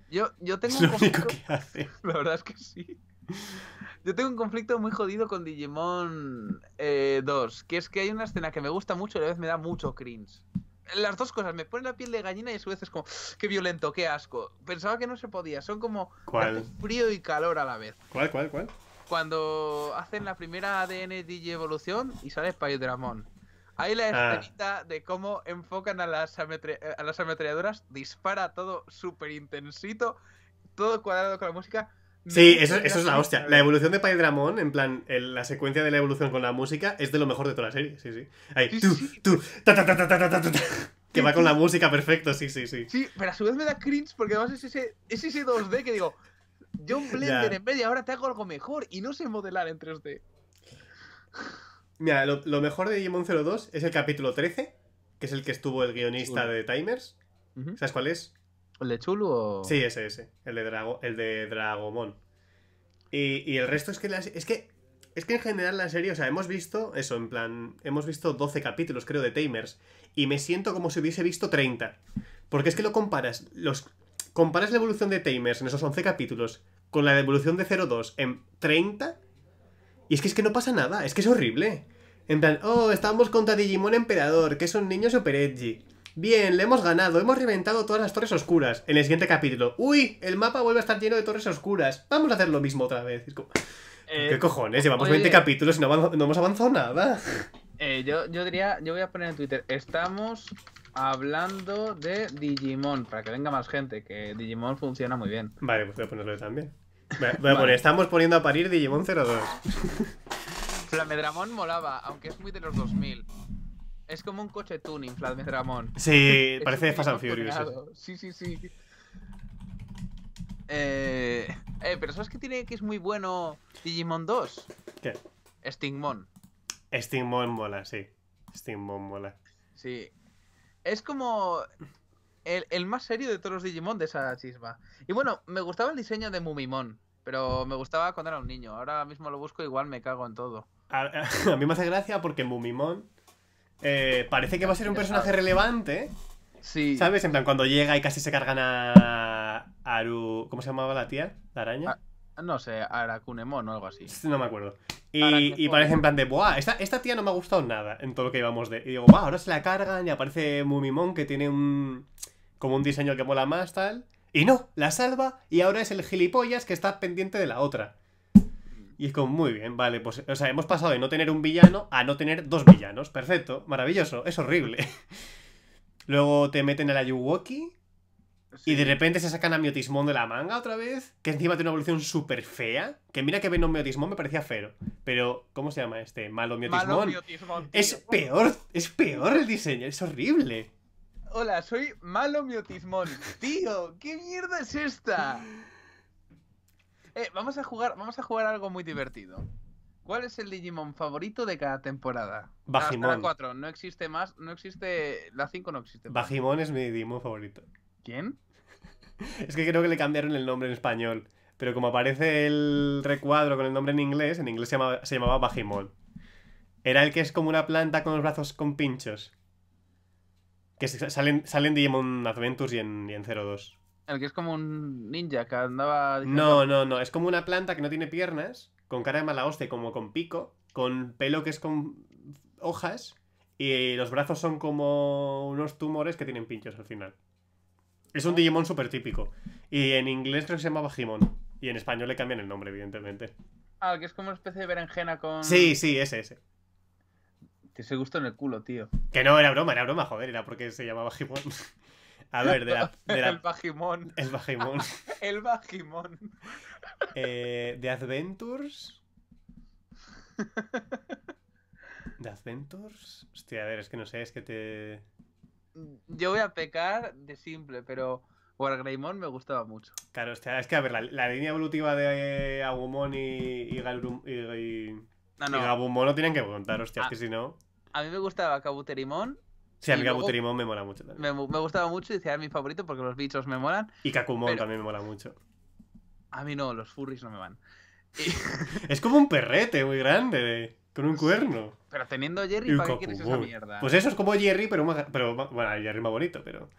Yo, yo tengo es un conflicto... único que hace. La verdad es que sí. Yo tengo un conflicto muy jodido con Digimon 2, eh, que es que hay una escena que me gusta mucho y a la vez me da mucho cringe las dos cosas, me ponen la piel de gallina y a su vez es como, qué violento, qué asco. Pensaba que no se podía, son como frío y calor a la vez. ¿Cuál, cuál, cuál? Cuando hacen la primera ADN DJ Evolución y sale Ramón Ahí la ah. de cómo enfocan a las, a las ametralladoras, dispara todo súper intensito, todo cuadrado con la música Sí, eso, es la hostia. La evolución de Pai en plan, la secuencia de la evolución con la música, es de lo mejor de toda la serie. Sí, sí. Ahí, tú, tú, Que va con la música perfecto, sí, sí, sí. Sí, pero a su vez me da cringe porque además es ese, 2D que digo, yo Blender en vez de ahora te hago algo mejor y no sé modelar en 3D. Mira, lo, lo, mejor de Digimon 02 es el capítulo 13, que es el que estuvo el guionista de Timers. ¿Sabes cuál es? ¿El de Chulu o...? Sí, ese, ese. El de, Drago, el de Dragomon. Y, el resto es que, es que... Es que en general la serie, o sea, hemos visto eso, en plan... Hemos visto 12 capítulos, creo, de Tamers. Y me siento como si hubiese visto 30. Porque es que lo comparas... Los, comparas la evolución de Tamers en esos 11 capítulos con la evolución de 02 en 30... Y es que es que no pasa nada. Es que es horrible. En plan, oh, estábamos contra Digimon Emperador, que son niños o super Bien, le hemos ganado, hemos reventado todas las torres oscuras. En el siguiente capítulo, uy, el mapa vuelve a estar lleno de torres oscuras. Vamos a hacer lo mismo otra vez. Eh, ¿Qué cojones? Pues, Llevamos 20 pues, eh, capítulos y no, hemos avanzado nada. Eh, yo, yo diría, yo voy a poner en Twitter, estamos hablando de Digimon, para que venga más gente, que Digimon funciona muy bien. Vale, pues voy a ponerlo también. Voy a, estamos poniendo a parir Digimon 02. Flamedramon molaba, aunque es muy de los 2000. Es como un coche tuning, Vladimir Ramón. Sí, parece Fast and Sí, sí, sí. Eh, eh, pero ¿sabes que tiene que es muy bueno Digimon 2? ¿Qué? Stingmon. Stingmon mola, sí. Stingmon mola. Sí. Es como el, más serio de todos los Digimon de esa chisma. Y bueno, me gustaba el diseño de Mumimon, pero me gustaba cuando era un niño. Ahora mismo lo busco, igual me cago en todo. a mí me hace gracia porque Mumimon eh, parece que va a ser un personaje relevante. Sí. ¿Sabes? En plan, cuando llega y casi se cargan a Aru... ¿Cómo se llamaba la tía? ¿La araña? Ah, no sé, Arakunemon o algo así. No me acuerdo. Y, parece en plan de, ¡buah! Esta, tía no me ha gustado nada en todo lo que íbamos de... Y digo, ¡buah! Ahora se la cargan y aparece Mumimon que tiene un... Como un diseño que mola más, tal. Y no, la salva y ahora es el gilipollas que está pendiente de la otra. Y es como, muy bien, vale, pues, o sea, hemos pasado de no tener un villano a no tener dos villanos. Perfecto, maravilloso, es horrible. Luego te meten a la Y de repente se sacan a Miotismón de la manga otra vez. Que encima tiene una evolución súper fea. Que mira que un Miotismón me parecía feo. Pero, ¿cómo se llama este? Malo Malo Miotismón es peor, es peor el diseño, es horrible. Hola, soy Malo Miotismón. Tío, ¿qué mierda es esta? Eh, vamos a jugar, vamos a jugar algo muy divertido. ¿Cuál es el Digimon favorito de cada temporada? Bajimon. la 4, no existe más, no existe. La 5 no existe. Más. Bajimon es mi Digimon favorito. ¿Quién? es que creo que le cambiaron el nombre en español. Pero como aparece el recuadro con el nombre en inglés, en inglés se llamaba, Bajimon. Era el que es como una planta con los brazos con pinchos. Que salen, salen Digimon Adventures y en, y en 02. El que es como un ninja que andaba. No, no, no. Es como una planta que no tiene piernas, con cara de mala hostia, como con pico, con pelo que es con hojas, y los brazos son como unos tumores que tienen pinchos al final. Es un oh. Digimon súper típico. Y en inglés creo que se llamaba Jimón. Y en español le cambian el nombre, evidentemente. Ah, que es como una especie de berenjena con. Sí, sí, ese, ese. Te se gustó en el culo, tío. Que no, era broma, era broma, joder, era porque se llamaba Jimón. A ver, de la. el Bajimón. El Bajimón. el Bajimón. Eh, de Adventures. ¿De Adventures? Hostia, a ver, es que no sé, es que te. Yo voy a pecar de simple, pero. Wargreymon me gustaba mucho. Claro, hostia, es que a ver, la, línea evolutiva de eh, Agumon y, y, y, Gabumon no tienen que contar, hostia, es ah. que si no. A mí me gustaba Kabuterimon Sí, a mí me mola mucho también. Me, gustaba mucho y decía, ah, es mi favorito porque los bichos me molan. Y Kakumon también me mola mucho. A mí no, los furries no me van. es como un perrete muy grande, con un cuerno. Pero teniendo Jerry, ¿para qué quieres esa mierda? Pues eso es como Jerry, pero, pero bueno, el Jerry más bonito, pero...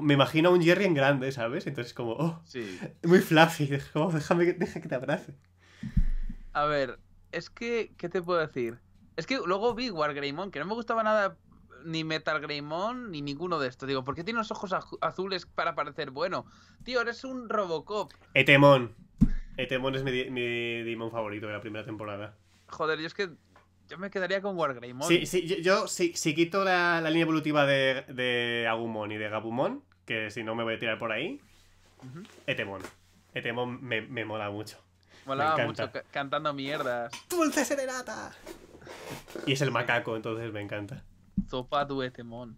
me imagino a un Jerry en grande, ¿sabes? Entonces es como, oh, sí. muy fluffy, déjame, que te abrace. A ver, es que, ¿qué te puedo decir? Es que luego vi Wargreymon, que no me gustaba nada ni Metal Greymon ni ninguno de estos. Digo, ¿por qué tiene los ojos azules para parecer bueno? Tío, eres un Robocop. Etemon. Etemon es mi, mi Demon favorito de la primera temporada. Joder, yo es que yo me quedaría con Wargreymon. Sí, sí, yo, si, quito la, línea evolutiva de, de Agumon y de Gabumon, que si no me voy a tirar por ahí, Etemon. Etemon me, mola mucho. mola mucho cantando mierdas. ¡Dulce serenata! Y es el macaco, entonces me encanta. Zopa Duetemon.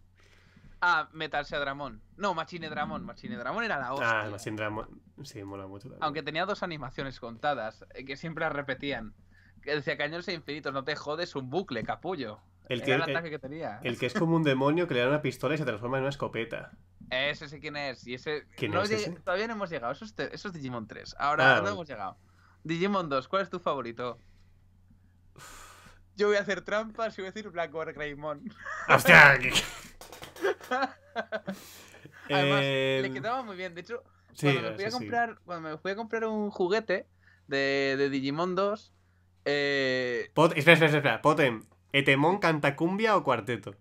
Ah, Metarse a Dramón. No, Machine Dramon Machine Dramón era la ah, hostia. Ah, Machine Dramon Sí, mola mucho Aunque tenía dos animaciones contadas, eh, que siempre las repetían. Que decía cañones e infinitos, no te jodes un bucle, capullo. El que, era el ataque que tenía. El que es como un demonio que le da una pistola y se transforma en una escopeta. Ese sí quién es. Y ese... ¿Quién es Todavía no hemos llegado. Eso es, Digimon 3. Ahora ah, no hemos llegado. Digimon 2, ¿cuál es tu favorito? yo voy a hacer trampas y voy a decir Black Greymon. ¡Hostia! Además, eh, le quedaba muy bien. De hecho, cuando, me fui a comprar, un juguete de, de Digimon 2. Eh... espera, espera, espera. Potem, ¿Etemon canta cumbia o cuarteto?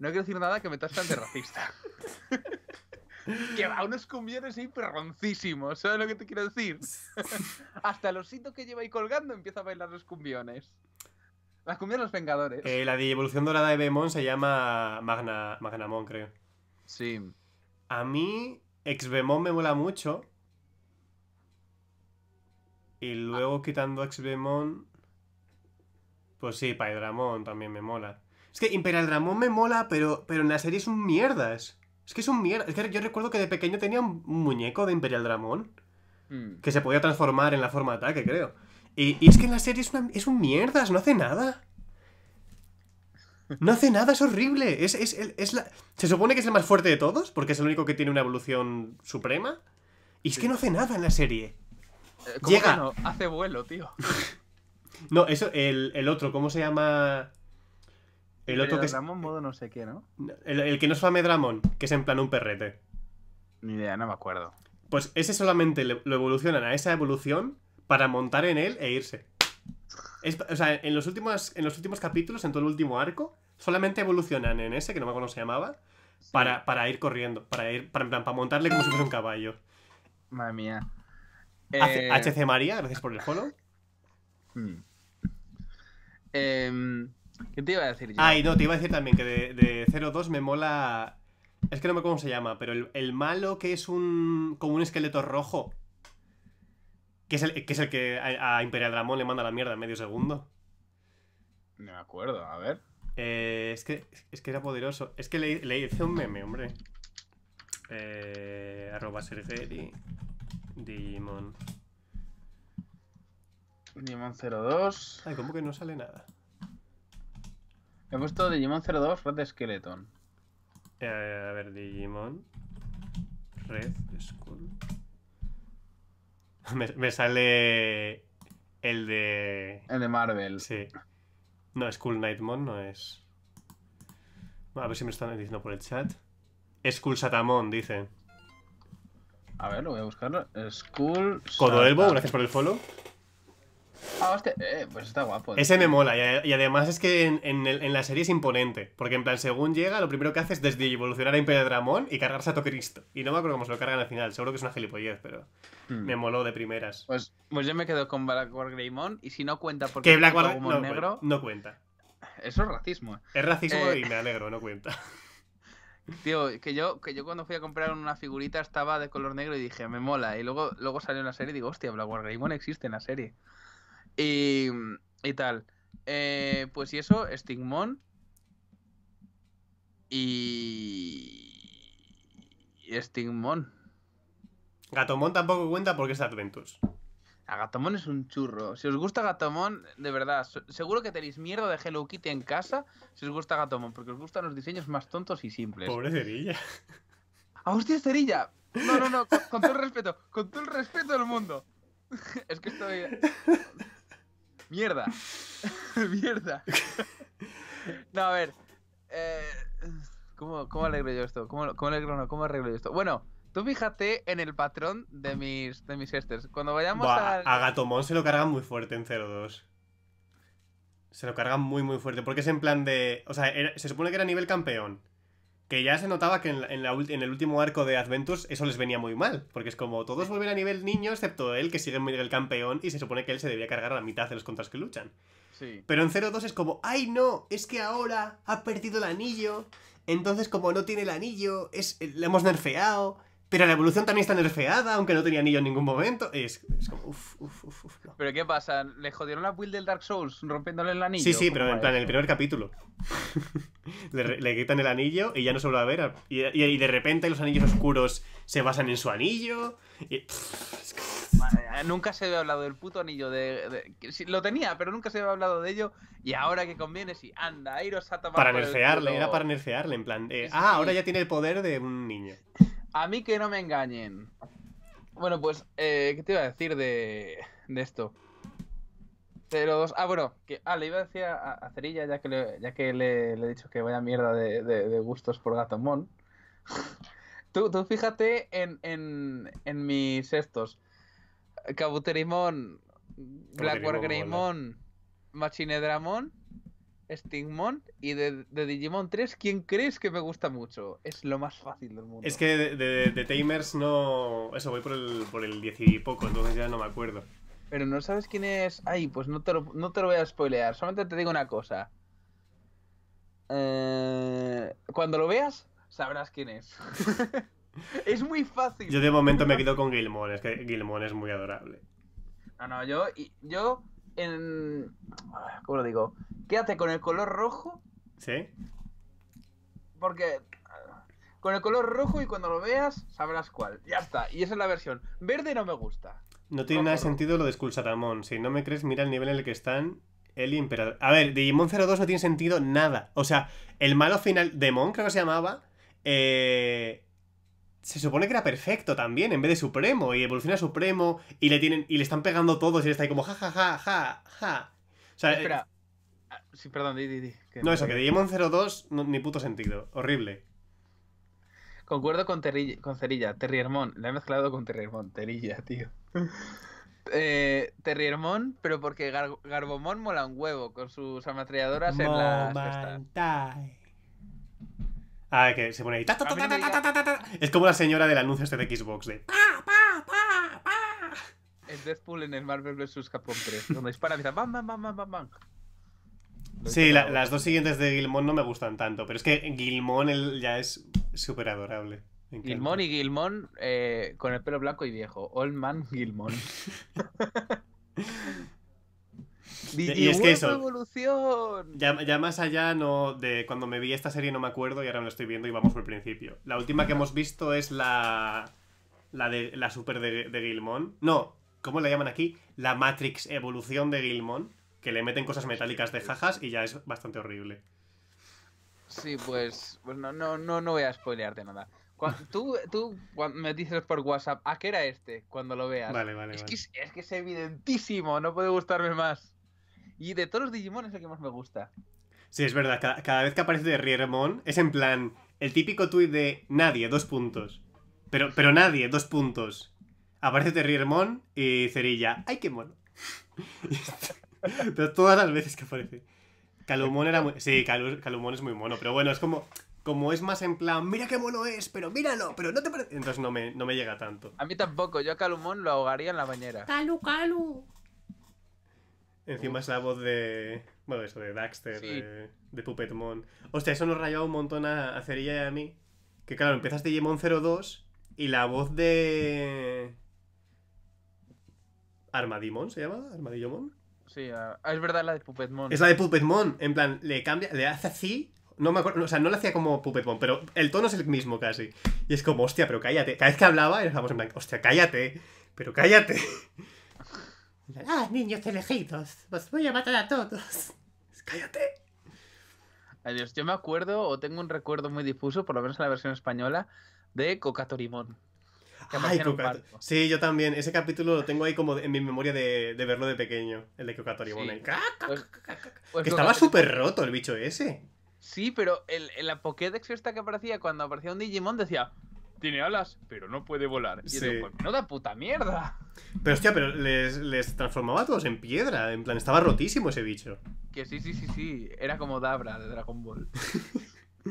No quiero decir nada que me estás tan de racista. que va, unos cumbiones ahí perroncísimos, ¿sabes lo que te quiero decir? Hasta el osito que lleva ahí colgando empieza a bailar los cumbiones. Las los Vengadores. la de Evolución Dorada de Bemón se llama Magna, Magnamon, creo. Sí. A mí, Ex Bemón me mola mucho. Y luego ah. quitando Ex Bemón. Pues sí, Paedramón también me mola. Es que Imperial Dramon me mola, pero, pero en la serie es un mierdas. Es que es un mierda. Es que yo recuerdo que de pequeño tenía un muñeco de Imperial Dramon hmm. Que se podía transformar en la forma ataque, creo. Y, es que en la serie es, un mierdas, no hace nada. No hace nada, es horrible. Se supone que es el más fuerte de todos, porque es el único que tiene una evolución suprema. Y es que no hace nada en la serie. Eh, ¿Cómo Llega. Hace vuelo, tío. no, eso, el, el, otro, ¿cómo se llama? El otro que Dramon, modo no sé qué, ¿no? El, que no es Fame Dramon, que es en plan un perrete. Ni idea, no me acuerdo. Pues ese solamente lo evolucionan a esa evolución para montar en él e irse. o sea, en los, últimos, en los últimos capítulos, en todo el último arco, solamente evolucionan en ese, que no me acuerdo cómo se llamaba, para, ir corriendo, para ir para, montarle como si fuese un caballo. Madre mía. HC eh, María, gracias por el follow. Hmm. Em, ¿Qué te iba a decir yo? Ay, ah, no, te iba a decir también que de, de 02 me mola. Es que no me acuerdo cómo se llama, pero el, el malo que es un. como un esqueleto rojo que es el que, a, Imperial Dramón le manda la mierda en medio segundo. No me acuerdo, a ver. Eh, es, que, es que era poderoso. Es que le, hice un meme, hombre. Eh, arroba Sergeri Digimon. Digimon 02. Ay, ¿cómo que no sale nada? He puesto Digimon 02 Red Skeleton. Eh, a ver, Digimon Red Skull. Me, sale el de. El de Marvel. Sí. No, es Cool Nightmon, no es. A ver si me están diciendo por el chat. Es Cool Satamon, dice A ver, lo voy a buscar. School. Codoelbo, gracias por el follow. Ah, eh, pues está guapo. Ese me mola. Y, además es que en, la serie es imponente. Porque en plan, según llega, lo primero que hace es evolucionar a Imperio Dramón y cargarse a Cristo. Y no me acuerdo cómo se lo cargan al final. Seguro que es una gilipollez, pero hmm. me moló de primeras. Pues, pues yo me quedo con War Greymon. Y si no cuenta porque. Que War no, negro... no cuenta. Eso es racismo. Es racismo eh, y me alegro, no cuenta. Tío, que yo, que yo cuando fui a comprar una figurita estaba de color negro y dije, me mola. Y luego, luego salió en la serie y digo, hostia, Black War Greymon existe en la serie. Y, mm, y tal. Eh, pues y eso, Stigmon. Y... y. Stigmon. Gatomon tampoco cuenta porque es Adventus. A Gatomon es un churro. Si os gusta Gatomon, de verdad, seguro que tenéis mierda de Hello Kitty en casa si os gusta Gatomon, porque os gustan los diseños más tontos y simples. Pobre Cerilla. ¡Ah, hostia, Cerilla! No, no, no, con todo el respeto, con todo el respeto del mundo. es que estoy. Mierda. Mierda. no, a ver. Eh, ¿cómo, ¿Cómo alegro yo esto? ¿Cómo, cómo alegro no? ¿Cómo arreglo yo esto? Bueno, tú fíjate en el patrón de mis, de mis esters. Cuando vayamos al... a. Gatomón se lo cargan muy fuerte en 0-2. Se lo cargan muy, muy fuerte. Porque es en plan de. O sea, se supone que era nivel campeón. Que ya se notaba que en, en, el último arco de Adventus eso les venía muy mal, porque es como todos vuelven a nivel niño excepto él, que sigue en nivel campeón y se supone que él se debía cargar a la mitad de los contras que luchan. Sí. Pero en 0-2 es como, ay no, es que ahora ha perdido el anillo, entonces como no tiene el anillo, es, eh, lo hemos nerfeado, pero la evolución también está nerfeada, aunque no tenía anillo en ningún momento. Es, como, ¿Pero qué pasa? ¿Le jodieron la build del Dark Souls rompiéndole el anillo? Sí, sí, pero en plan, en el primer capítulo. le, quitan el anillo y ya no se lo va a ver. Y, y, de repente los anillos oscuros se basan en su anillo. Nunca se había hablado del puto anillo de, Lo tenía, pero nunca se había hablado de ello. Y ahora que conviene, sí, anda, iros a tomar. Para nerfearle, era para nerfearle, en plan. Eh, ah, ahora ya tiene el poder de un niño. A mí que no me engañen. Bueno, pues, eh, ¿qué te iba a decir de, esto? 02 ah, bueno, que, ah, le iba a decir a, Cerilla, ya que, le, ya que le, he dicho que vaya mierda de, gustos por Gatomón. tú, fíjate en, en, en mis estos. Cabuterimón, machine Machinedramon. Stingmon y de, Digimon 3, ¿quién crees que me gusta mucho? Es lo más fácil del mundo. Es que de, Tamers no. Eso, voy por el, por el 10 y poco, entonces ya no me acuerdo. Pero no sabes quién es. Ay, pues no te lo, no te voy a spoilear, solamente te digo una cosa. Eh, cuando lo veas, sabrás quién es. es muy fácil. Yo de momento me quedo con Gilmon, es que Gilmon es muy adorable. No, no, yo. Yo en. ¿Cómo lo digo? hace con el color rojo. Sí. Porque. Con el color rojo y cuando lo veas sabrás cuál. Ya está. Y esa es la versión. Verde no me gusta. No tiene nada de sentido lo de Skullsaramon. Si no me crees, mira el nivel en el que están el Imperador. A ver, Digimon 02 no tiene sentido nada. O sea, el malo final, Demon creo que se llamaba, eh, se supone que era perfecto también, en vez de supremo, y evoluciona supremo, y le tienen, y le están pegando todos, y está ahí como ja ja ja ja ja. O sea, Espera. Eh, ah, sí, perdón, di, di, di No, eso, que Digimon 02, ni puto sentido. Horrible. Concuerdo con, con Cerilla, Terriermon. le he mezclado con Terriermon, Terilla, tío. eh, Terriermon, pero porque Garbomón Garbomon mola un huevo con sus amatrilladoras en la. Ah, que se pone ahí. es como la señora del anuncio este de Xbox de. El Deadpool en el Marvel vs. Capcom 3, donde dispara y dice bam, bam, bam, bam, bam. Sí, las dos siguientes de Gilmón no me gustan tanto, pero es que Gilmón ya es súper adorable. Gilmón y Gilmón eh, con el pelo blanco y viejo. Old Man Gilmón. y es que eso, Evolución. Ya, ya, más allá no de cuando me vi esta serie no me acuerdo y ahora me lo estoy viendo y vamos por el principio. La última que hemos visto es la la de la super de, de Gilmon. No, ¿cómo la llaman aquí? La Matrix Evolución de Gilmon, que le meten cosas metálicas de jajas y ya es bastante horrible. Sí, pues, no, no, no, voy a spoilearte nada. tú, me dices por WhatsApp, ¿a qué era este? Cuando lo veas. es que es evidentísimo, no puede gustarme más. Y de todos los Digimon es el que más me gusta. Sí, es verdad. Cada, vez que aparece de Riermon es en plan el típico tuit de nadie, dos puntos. Pero, pero nadie, dos puntos. Aparece de Riermon y Cerilla. ¡Ay, qué mono! pero todas las veces que aparece. Calumon era muy... Sí, Calumon Calumón es muy mono, pero bueno, es como... Como es más en plan, mira qué mono es, pero míralo, pero no te parece... Entonces no me, llega tanto. A mí tampoco, yo a Calumón lo ahogaría en la bañera. Calu, Calu. Encima es la voz de. Bueno, eso, de Daxter, de, de Puppetmon. Hostia, eso nos rayaba un montón a, Cerilla y a mí. Que claro, empiezas Digimon 02 y la voz de. ¿Armadimon se llama? ¿Armadillomon? Sí, ah, es verdad la de Puppetmon. Es la de Puppetmon. En plan, le cambia, le hace así. No me acuerdo, o sea, no le hacía como Puppetmon, pero el tono es el mismo casi. Y es como, hostia, pero cállate. Cada vez que hablaba, estábamos en plan, hostia, cállate, pero cállate. Ah, niños elegidos, los voy a matar a todos. Cállate. Adiós, yo me acuerdo o tengo un recuerdo muy difuso, por lo menos en la versión española, de Cocatorimón. Ay, Sí, yo también. Ese capítulo lo tengo ahí como en mi memoria de, verlo de pequeño, el de Cocatorimón. Pues, pues que estaba súper roto el bicho ese. Sí, pero en la Pokédex esta que aparecía cuando aparecía un Digimon decía tiene alas, pero no puede volar. Y pues, no da puta mierda. Pero hostia, pero les, transformaba a todos en piedra. En plan, estaba rotísimo ese bicho. Que sí, sí, sí, sí. Era como Dabra de Dragon Ball.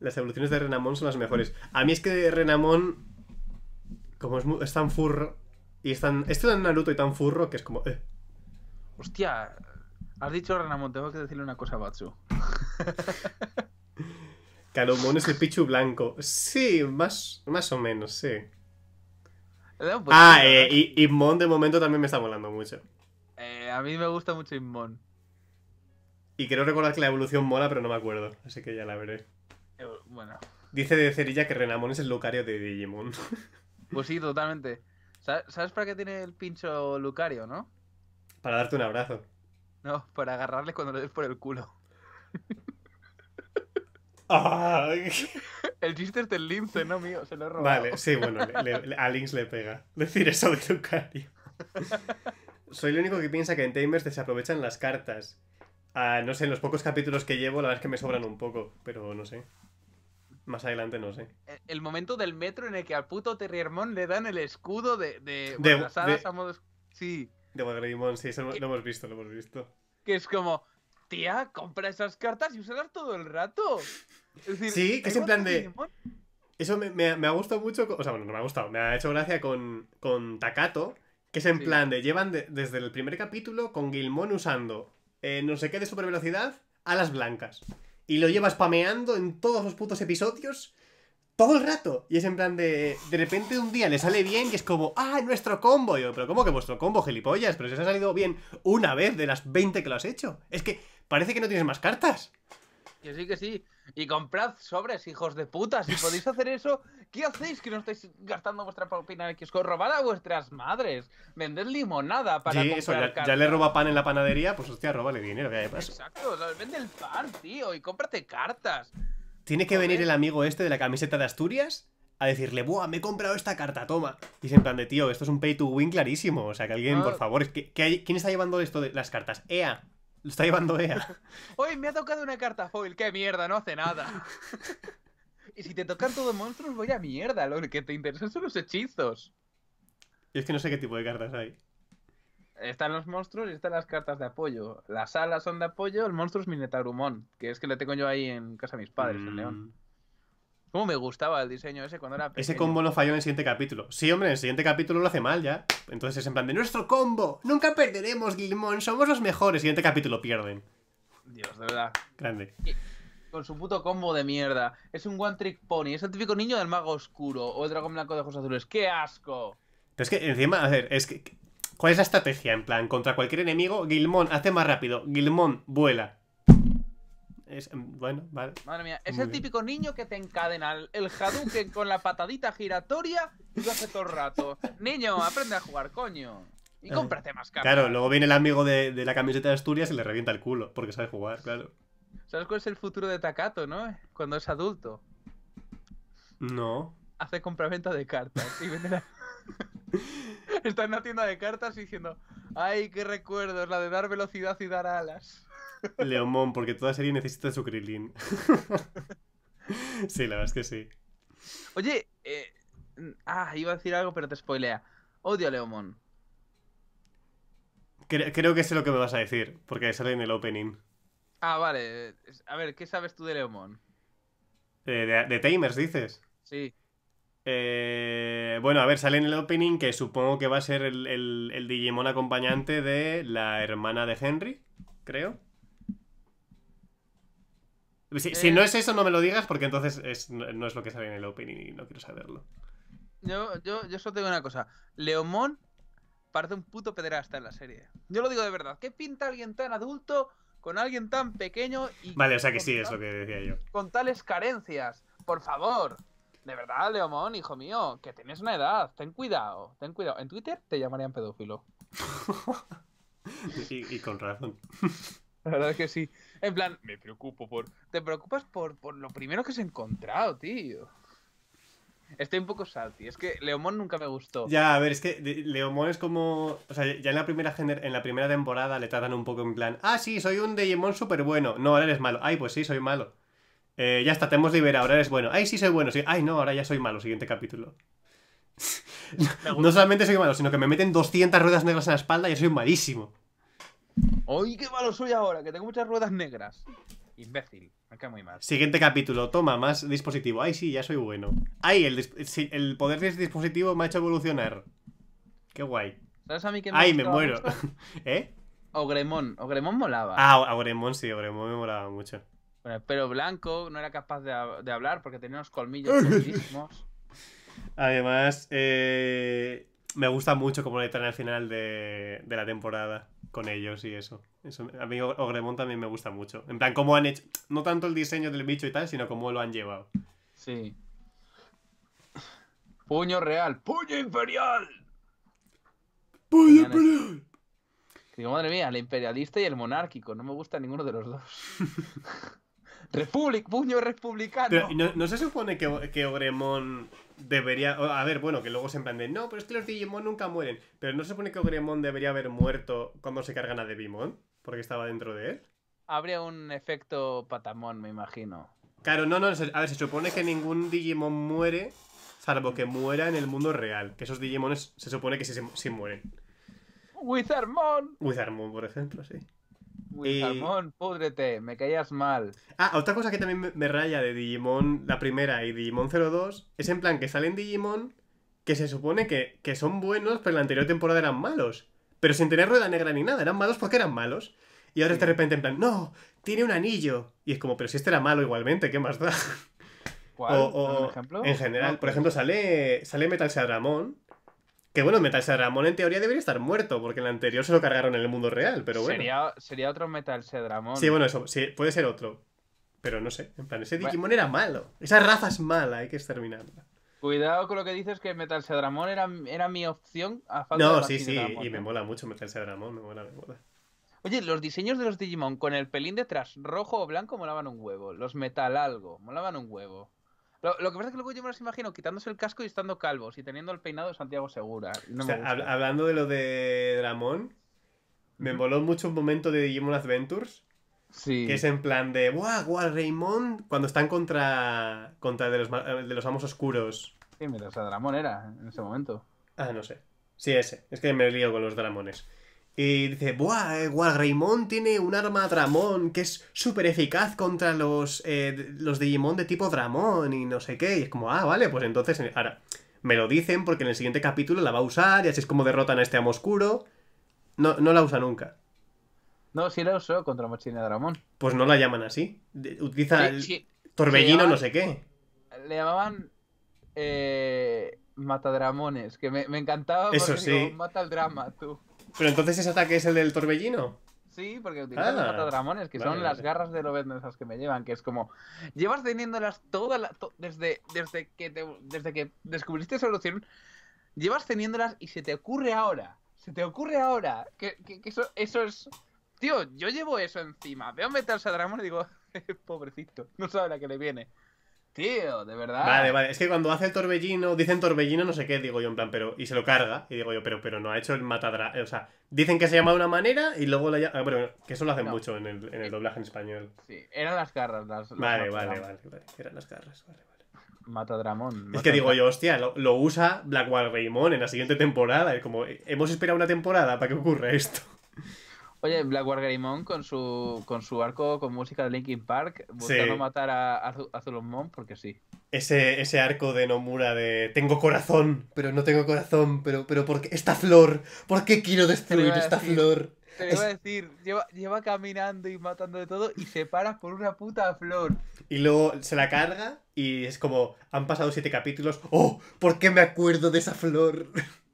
las evoluciones de Renamon son las mejores. A mí es que Renamon, como es, tan furro. Y es tan. Es tan Naruto y tan furro que es como. Eh. Hostia, has dicho Renamon, tengo que decirle una cosa a Batsu. Calomón es el Pichu blanco. Sí, más, más o menos, sí. ah, eh, y Inmon de momento también me está molando mucho. Eh, a mí me gusta mucho immon. Y quiero recordar que la evolución mola, pero no me acuerdo. Así que ya la veré. Eh, bueno. Dice de Cerilla que Renamon es el Lucario de Digimon. Pues sí, totalmente. ¿Sabes para qué tiene el pincho Lucario, no? Para darte un abrazo. No, para agarrarle cuando le des por el culo. El chiste es del lince, no mío, se lo he robado. Vale, sí, bueno, a Lynx le pega. Decir eso de Lucario. Soy el único que piensa que en Tamers desaprovechan las cartas. Ah, no sé, en los pocos capítulos que llevo, la verdad es que me sobran un poco, pero no sé. Más adelante no sé. El, momento del metro en el que al puto Terriermon le dan el escudo de. De, bueno, a modos. Sí. De sí, eso lo hemos visto, lo hemos visto. Que es como. Tía, compra esas cartas y usarlas todo el rato sí, que es en plan de... Eso me, ha gustado mucho, o sea, bueno, no me ha gustado, me ha hecho gracia con, con Takato, que es en plan de, llevan desde el primer capítulo con Gilmon usando eh, no sé qué de super velocidad a las blancas. Y lo lleva spameando en todos los putos episodios todo el rato. Y es en plan de, de repente un día le sale bien y es como, ah, nuestro combo. Y yo, pero ¿cómo que vuestro combo, gilipollas? Pero si ha salido bien una vez de las 20 que lo has hecho. Es que parece que no tienes más cartas. Que sí, que sí. Y comprad sobres, hijos de puta. Si podéis hacer eso, ¿qué hacéis que no estáis gastando vuestra propina que os robad a vuestras madres? Vended limonada para sí, eso, ya, le roba pan en la panadería, pues hostia, róbale dinero, Exacto, vende el pan, tío, y cómprate cartas. Tiene que venir el amigo este de la camiseta de Asturias a decirle, ¡buah, me he comprado esta carta, toma! Y es en plan de, tío, esto es un pay to win clarísimo. O sea, que alguien, ah. por favor, ¿quién está llevando esto de las cartas? ¡Ea! Lo está llevando EA. Hoy me ha tocado una carta foil. ¡Qué mierda! No hace nada. y si te tocan todos monstruos, voy a mierda. Lo que te interesa son los hechizos. Y es que no sé qué tipo de cartas hay. Están los monstruos y están las cartas de apoyo. Las alas son de apoyo, el monstruo es mi que es que le tengo yo ahí en casa de mis padres, el en mm. León. Cómo me gustaba el diseño ese cuando era pequeño. Ese combo no falló en el siguiente capítulo. Sí, hombre, en el siguiente capítulo lo hace mal ya. Entonces es en plan de nuestro combo. Nunca perderemos, Gilmon, Somos los mejores. Siguiente capítulo pierden. Dios, de verdad. Grande. Con su puto combo de mierda. Es un one trick pony. Es el típico niño del mago oscuro o el dragón blanco de ojos azules. ¡Qué asco! Pero es que encima, a ver, es que. ¿Cuál es la estrategia? En plan, contra cualquier enemigo, Gilmon hace más rápido. Gilmon, vuela. Es, em, bueno, vale. Madre mía, es el típico niño que te encadena el Hadouken con la patadita giratoria y lo hace todo el rato. Niño, aprende a jugar, coño. Y eh, cómprate más cartas Claro, luego viene el amigo de, de, la camiseta de Asturias y le revienta el culo porque sabe jugar, claro. ¿Sabes cuál es el futuro de Takato, no? Cuando es adulto. No. Hace compraventa de cartas y vende Está en una tienda de cartas diciendo, ay, qué recuerdos, la de dar velocidad y dar alas. Leomón, porque toda serie necesita su Krilin. sí, la verdad es que sí. Oye, eh, ah, iba a decir algo, pero te spoilea. Odio a Leomón. Creo, que sé lo que me vas a decir, porque sale en el opening. Ah, vale. A ver, ¿qué sabes tú de Leomón? Eh, de, de Tamers, dices. Sí. Eh, bueno, a ver, sale en el opening que supongo que va a ser el Digimon acompañante de la hermana de Henry, creo. Si, eh. no es eso, no me lo digas, porque entonces no, es lo que sale en el opening y no quiero saberlo. Yo, yo, yo solo tengo una cosa. Leomón parece un puto pederasta en la serie. Yo lo digo de verdad. ¿Qué pinta alguien tan adulto con alguien tan pequeño y. Vale, o sea que sí, es lo que decía yo. Con tales carencias. Por favor. De verdad, Leomón, hijo mío, que tienes una edad. Ten cuidado, ten cuidado. En Twitter te llamarían pedófilo. y, y, con razón. La verdad es que sí. En plan, me preocupo por. Te preocupas por, por lo primero que has encontrado, tío. Estoy un poco salty. Es que Leomón nunca me gustó. Ya, a ver, es que Leomón es como. O sea, ya en la primera en la primera temporada le tratan un poco en plan. Ah, sí, soy un Digimon súper bueno. No, ahora eres malo. Ay, pues sí, soy malo. Eh, ya está, te hemos liberado, ahora eres bueno. Ay, sí, soy bueno. Sí. Ay, no, ahora ya soy malo. Siguiente capítulo. no solamente soy malo, sino que me meten 200 ruedas negras en la espalda y soy malísimo. ¡Ay, qué malo soy ahora! Que tengo muchas ruedas negras. Imbécil, me muy mal. Siguiente capítulo, toma, más dispositivo. Ay, sí, ya soy bueno. Ay, el, poder de ese dispositivo me ha hecho evolucionar. Qué guay. Ay, me muero. ¿Eh? Ogremón, Ogremón molaba. Ah, Ogremón sí, Ogremón me molaba mucho. pero Blanco no era capaz de, hablar porque tenía unos colmillos Además, eh, me gusta mucho cómo le traen al final de la temporada con ellos y eso. A mí Ogremon también me gusta mucho. En plan, cómo han hecho, no tanto el diseño del bicho y tal, sino cómo lo han llevado. Sí. Puño real, puño imperial. Puño imperial. Digo, madre mía, el imperialista y el monárquico. No me gusta ninguno de los dos. Republic, puño republicano. ¿no, se supone que, que Ogremon debería. A ver, bueno, que luego se plan No, pero es que los Digimon nunca mueren. Pero no se supone que Gremon debería haber muerto cuando se cargan a Devimon, porque estaba dentro de él. Habría un efecto patamón, me imagino. Claro, no, no. A ver, se supone que ningún Digimon muere, salvo que muera en el mundo real. Que esos Digimones se supone que sí, sí mueren. Wizardmon. Wizardmon, por ejemplo, sí. ¡Uy, podrete eh, púdrete, me caías mal. Ah, otra cosa que también me, raya de Digimon la primera y Digimon 02 es en plan que salen Digimon que se supone que, son buenos, pero en la anterior temporada eran malos. Pero sin tener rueda negra ni nada, eran malos porque eran malos. Y ahora de repente en plan, no, tiene un anillo. Y es como, pero si este era malo igualmente, ¿qué más da? O, En general, por ejemplo, sale, sale Metal Seadramon, que bueno, Metal Sedramón, en teoría debería estar muerto, porque en anterior se lo cargaron en el mundo real, pero bueno. Sería, otro Metal Sedramón. Sí, bueno, eso, sí, puede ser otro. Pero no sé, en plan, ese Digimon era malo. Esa raza es mala, hay que exterminarla. Cuidado con lo que dices que Metal era, era mi opción a falta No, sí, sí, y me ¿eh? mola mucho Metal me mola, me mola. Oye, los diseños de los Digimon con el pelín detrás rojo o blanco molaban un huevo. Los metal algo molaban un huevo. Lo, que pasa es que luego yo me imagino quitándose el casco y estando calvos y teniendo el peinado de Santiago Segura. hablando de lo de Dramón, me moló mucho un momento de Digimon Adventures. Sí. Que es en plan de, guau, guau, Raymond! Cuando están contra, contra de, los, amos oscuros. Sí, mira, o sea, Dramón era en ese momento. Ah, no sé. Sí, ese. Es que me lío con los Dramones. Y dice, ¡buah! Eh, Wargreymon tiene un arma Dramón que es súper eficaz contra los, eh, Digimon de tipo Dramón y no sé qué. Y es como, ah, vale, pues entonces ahora me lo dicen porque en el siguiente capítulo la va a usar y así es como derrotan a este amo oscuro. No, la usa nunca. No, sí la usó contra Machina Dramón. Pues no la llaman así. Utiliza El torbellino no sé qué. Le llamaban... Eh, matadramones, que me, encantaba. Eso sí. mata el drama, tú. Pero entonces ese ataque es el del torbellino. Sí, porque utilizan los ah, que son las garras de Lobezno esas que me llevan, que es como. Llevas teniéndolas toda la, desde, desde, que desde que descubriste esa solución, llevas teniéndolas y se te ocurre ahora. Se te ocurre ahora. Que, eso, es. Tío, yo llevo eso encima. Veo meterse a Dramón y digo, pobrecito, no sabe la que le viene tío, de verdad. Vale, vale, es que cuando hace el torbellino, dicen torbellino, no sé qué, digo yo en plan, pero. Y se lo carga, y digo yo, pero, pero no ha hecho el matadra. Eh, o sea, dicen que se llama de una manera y luego la ah, Bueno, que eso lo hacen mucho en el, doblaje en español. Sí, eran las garras. vale, vale, vale, vale, eran las garras, vale, vale. Matadramón. es que digo yo, hostia, lo, lo usa Blackwall Raymond en la siguiente temporada. Es como, eh, hemos esperado una temporada para que ocurra esto. Oye, Black Wargarimon con su, con su arco con música de Linkin Park, buscando matar a, a, porque sí. Ese, ese, arco de Nomura de tengo corazón, pero no tengo corazón, pero, pero porque esta flor, ¿por qué quiero destruir esta flor? Te iba a decir, lleva, caminando y matando de todo y se para por una puta flor. Y luego se la carga y es como, han pasado siete capítulos, ¡oh! ¿Por qué me acuerdo de esa flor?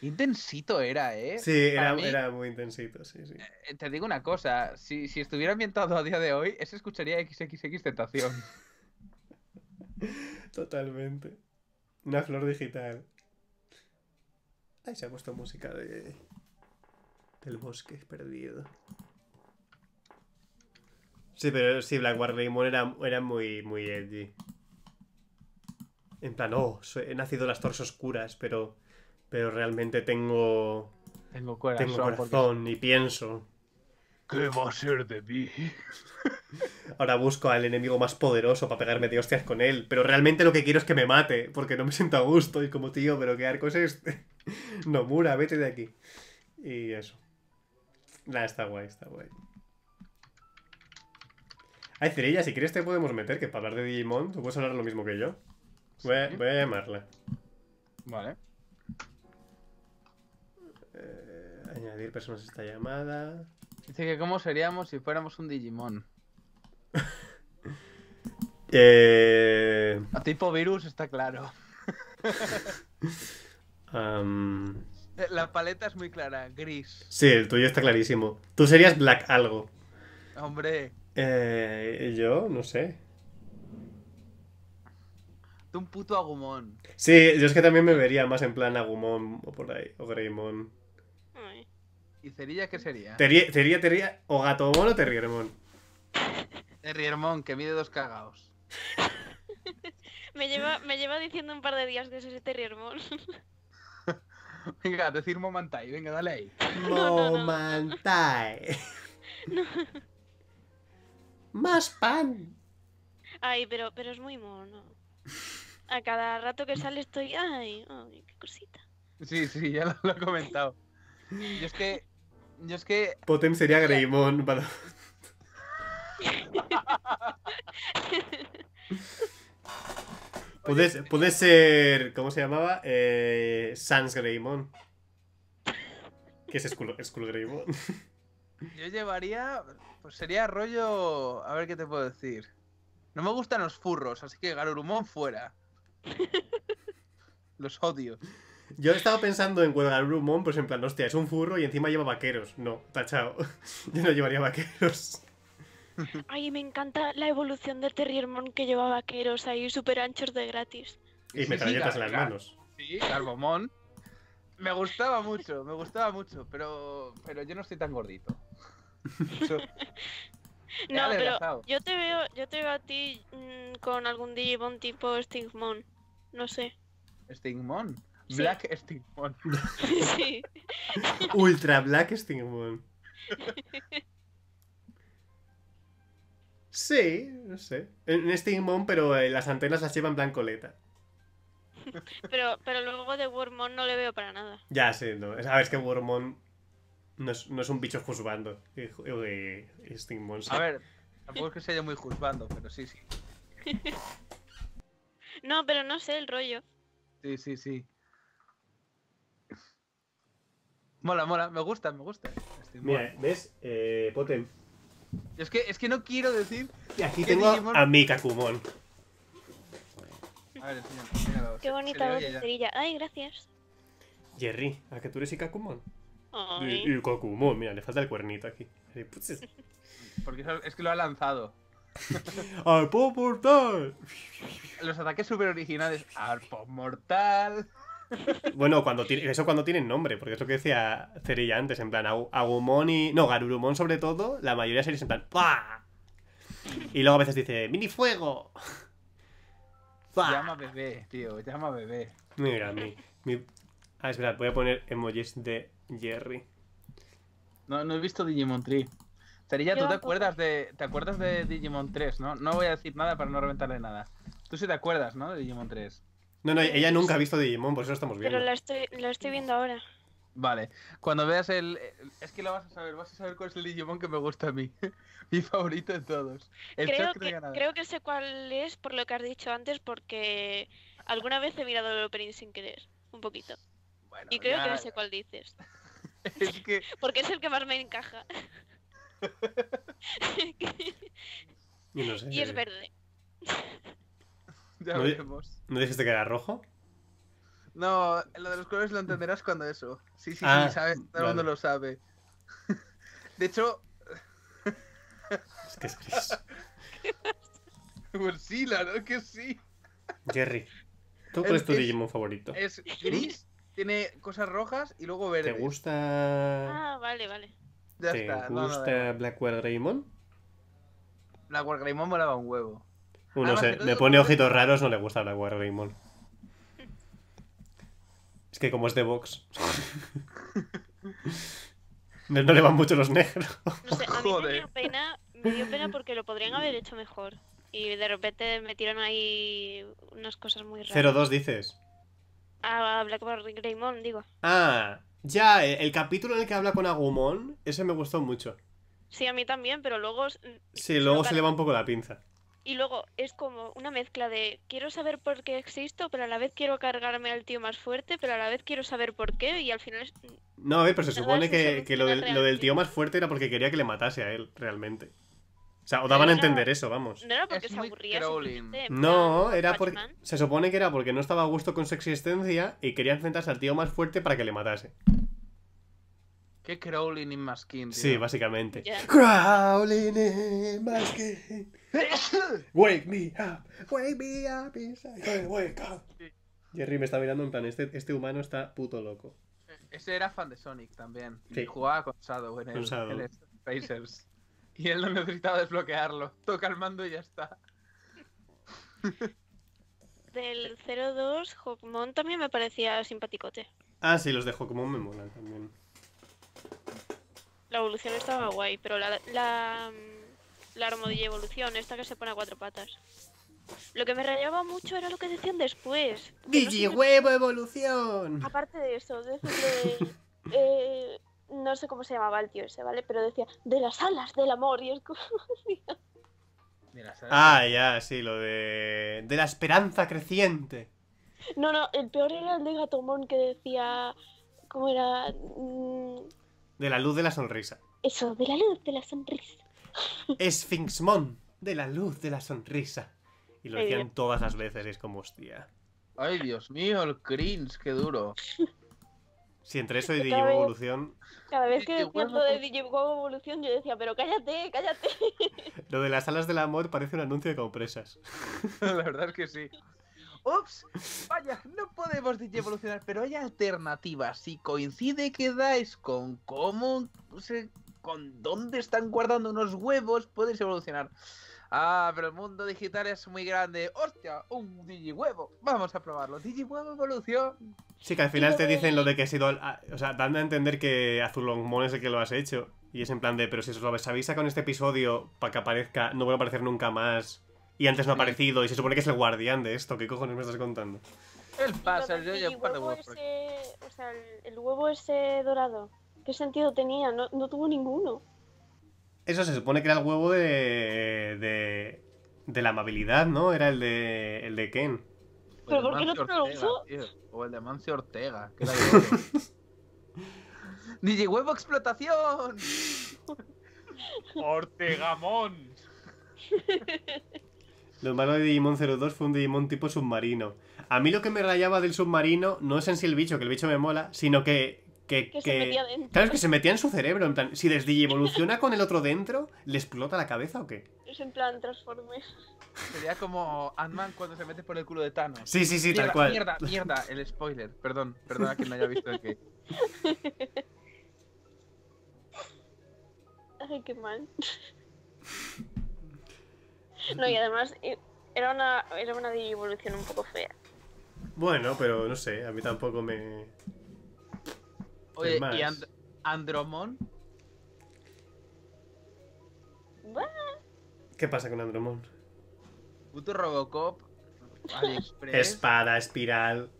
Intensito era, ¿eh? Sí, era, muy intensito, sí, sí. Eh, te digo una cosa, si, estuviera ambientado a día de hoy, ese escucharía XXX Tentación. Totalmente. Una flor digital. Ahí se ha puesto música de... del bosque perdido. Sí, pero sí, Blackguard Raymond era, era muy, muy edgy. En plan, oh, he nacido las torres oscuras, pero pero realmente tengo. Tengo corazón, y pienso. ¿Qué va a ser de mí? Ahora busco al enemigo más poderoso para pegarme de hostias con él, pero realmente lo que quiero es que me mate, porque no me siento a gusto y como tío, pero qué arco es este. no, Mura, vete de aquí. Y eso. Nada, está guay, está guay. Ay, Cirilla, si quieres te podemos meter, que para hablar de Digimon tú puedes hablar lo mismo que yo. Voy a, voy a llamarla. Vale. personas esta llamada. Dice que cómo seríamos si fuéramos un Digimon. Eh, a tipo virus está claro. La paleta es muy clara, gris. Sí, el tuyo está clarísimo. Tú serías black algo. Hombre. Eh, yo no sé. un puto Agumon. Sí, yo es que también me vería más en plan Agumon o por ahí, o Greymon. ¿Y Cerilla qué sería? Tería, tería, tería o gato o Terriermón. Terriermón, que mide dos cagaos. me, lleva, me lleva diciendo un par de días que es ese Terriermón. venga, decir Momantai, venga, dale ahí. Momantai. Más pan. Ay, pero, pero es muy mono. A cada rato que sale estoy, ay, qué cosita. Sí, sí, ya lo, he comentado. Y es que yo es que... Potem sería Greymon, Puede, ser, ¿cómo se llamaba? Eh, Sans Greymon. Que es Skull, Skull Greymon. Yo llevaría, pues sería rollo, a ver qué te puedo decir. No me gustan los furros, así que Garurumon fuera. Los odio. Yo estaba pensando en cuelgar rumón, pues en plan, hostia, es un furro y encima lleva vaqueros. No, tachado. Yo no llevaría vaqueros. Ay, me encanta la evolución de Terriermon que lleva vaqueros ahí súper anchos de gratis. Y me metralletas en las manos. Sí, Me gustaba mucho, me gustaba mucho, pero, pero yo no estoy tan gordito. no, pero yo te veo, yo te veo a ti mm, con algún Digimon tipo Stingmon, No sé. ¿Stingmon? Black Stingmon. Sí. Ultra Black Stingmon. Sí, no sé. En Stingmon, pero eh, las antenas las llevan blancoleta. Pero, pero luego de Wormmon no le veo para nada. Ya, sí, no. A ver, es que Wormmon no es, no es un bicho juzgando. Stingmon. A ver, tampoco es que sea muy juzgando, pero sí, sí. No, pero no sé el rollo. Sí, sí, sí. Mola, mola, me gusta, me gusta. Mira, ¿ves? Eh, Potem. Es que, es que no quiero decir. Y aquí tengo a mi Kakumon. A ver, Qué bonita voz cerilla. Ay, gracias. Jerry, ¿a que tú eres y Y, y Kakumon, mira, le falta el cuernito aquí. Pues, Porque es que lo ha lanzado. ¡Al mortal! Los ataques super originales. ¡Al mortal! Bueno, eso cuando tienen nombre, porque es lo que decía Cerilla antes, en plan, Agumon y. No, Garurumon sobre todo, la mayoría de series en plan. ¡Pah! Y luego a veces dice, ¡Mini fuego! Llama bebé, tío, llama bebé. Mira, mi. A Ah, espera, voy a poner emojis de Jerry. No, no he visto Digimon 3 Cerilla, tú te acuerdas de. ¿Te acuerdas de Digimon 3, no? No voy a decir nada para no reventarle nada. Tú sí te acuerdas, ¿no? De Digimon 3. No, no, ella nunca ha visto Digimon, por eso estamos viendo. Pero lo estoy, lo estoy viendo ahora. Vale, cuando veas el... Es que lo vas a saber, vas a saber cuál es el Digimon que me gusta a mí. Mi favorito de todos. creo, que, creo que sé cuál es por lo que has dicho antes, porque alguna vez he mirado el opening sin querer, un poquito. y creo que no sé cuál dices. porque es el que más me encaja. y, y es verde. ya ¿No, veremos. ¿No dijiste que era rojo? No, lo de los colores lo entenderás cuando eso. Sí, sí, sí, ah, sabe, todo el mundo lo sabe. De hecho. Es que es gris. pues sí, la verdad que sí. Jerry, ¿tú cuál es, tu Digimon favorito? Es gris, tiene cosas rojas y luego verde. ¿Te gusta. Ah, vale, vale. Ya ¿Te gusta Blackwell Greymon? Blackwell Greymon molaba un huevo. Uno ah, se me pone ojitos raros, no le gusta hablar con Raymond. Es que como es de Vox. no, le van mucho los negros. a Joder. Me, dio pena, me dio pena porque lo podrían haber hecho mejor. Y de repente metieron ahí unas cosas muy raras. dos dices. Ah, habla con Raymond, digo. Ah, ya, el, eh, el, capítulo en el que habla con Agumon, ese me gustó mucho. Sí, a mí también, pero luego. Sí, luego se le va un poco la pinza. Y luego es como una mezcla de quiero saber por qué existo, pero a la vez quiero cargarme al tío más fuerte, pero a la vez quiero saber por qué, y al final es... No, a ver, pero se supone que, lo, del, tío más fuerte era porque quería que le matase a él, realmente. O sea, o daban a entender eso, vamos. No era porque se aburría. No, era porque. Se supone que era porque no estaba a gusto con su existencia y quería enfrentarse al tío más fuerte para que le matase. ¿Qué crawling in masking? Sí, básicamente. Crawling in masking. wake me up. Wake me up. Inside. Wake up. Jerry me está mirando en plan, este, este humano está puto loco. Ese era fan de Sonic también. Sí. jugaba con Shadow en el, Spacers. y él no necesitaba desbloquearlo. Toca el mando y ya está. Del 02, Hawkmon también me parecía simpaticote. Ah, sí, los de Hawkmon me molan también. La evolución estaba guay, pero la, la, armadilla evolución, esta que se pone a cuatro patas. Lo que me rayaba mucho era lo que decían después. Digi huevo evolución. Aparte de eso, de, eh, no sé cómo se llamaba el tío ese, ¿vale? Pero decía, de las alas del amor. Y es como... Ah, ya, sí, lo de... De la esperanza creciente. No, no, el peor era el de Gatomón que decía... ¿Cómo era? Mm, de la luz de la sonrisa. Eso, de la luz de la sonrisa. Esfinxmon, de la luz de la sonrisa. Y lo decían todas las veces, es como hostia. Ay, Dios mío, el cringe, qué duro. Si entre eso y Digimon Evolución. Cada vez que decían lo de pues- Digimon Evolución, yo decía, pero cállate, cállate. Lo de las alas del amor parece un anuncio de compresas. La verdad es que sí ups, vaya, no podemos evolucionar, pero hay alternativas. Si coincide que dais con cómo, no sé, con dónde están guardando unos huevos, Puedes evolucionar. Ah, pero el mundo digital es muy grande. ¡Hostia! ¡Un huevo. Vamos a probarlo. huevo evolución. Sí, que al final te dicen lo de que ha sido. o sea, dando a entender que Azulongmon es el que lo has hecho. Y es en plan de, pero si os lo habéis avisa con este episodio para que aparezca, no voy a aparecer nunca más y antes no ha aparecido y se supone que es el guardián de esto. ¿Qué cojones me estás contando? El pasa, yo ya un par de huevos. o sea, el, huevo ese dorado, ¿qué sentido tenía? No, tuvo ninguno. Eso se supone que era el huevo de, de, de la amabilidad, ¿no? Era el de, el de Ken. ¿Pero pues por qué no te lo usó? O el de Mancio Ortega. Que era ¡Ni huevo explotación! ¡Ortegamón! Lo malo de Digimon 02 fue un Digimon tipo submarino. A mí lo que me rayaba del submarino no es en sí el bicho, que el bicho me mola, sino que. que, que, Se metía Claro, es que se metía en su cerebro. En plan, si evoluciona con el otro dentro, ¿le explota la cabeza o qué? Es en plan transforme. Sería como Ant-Man cuando se mete por el culo de Thanos. Sí, sí, sí, tal cual. Mierda, mierda, el spoiler. Perdón, perdón a no haya visto el que. Ay, qué mal. No, y además eh, era una, era una evolución un poco fea. Bueno, pero no sé, a mí tampoco me. Oye, ¿y Andromon ¿Qué pasa con Andromon? Puto Robocop, Espada, espiral.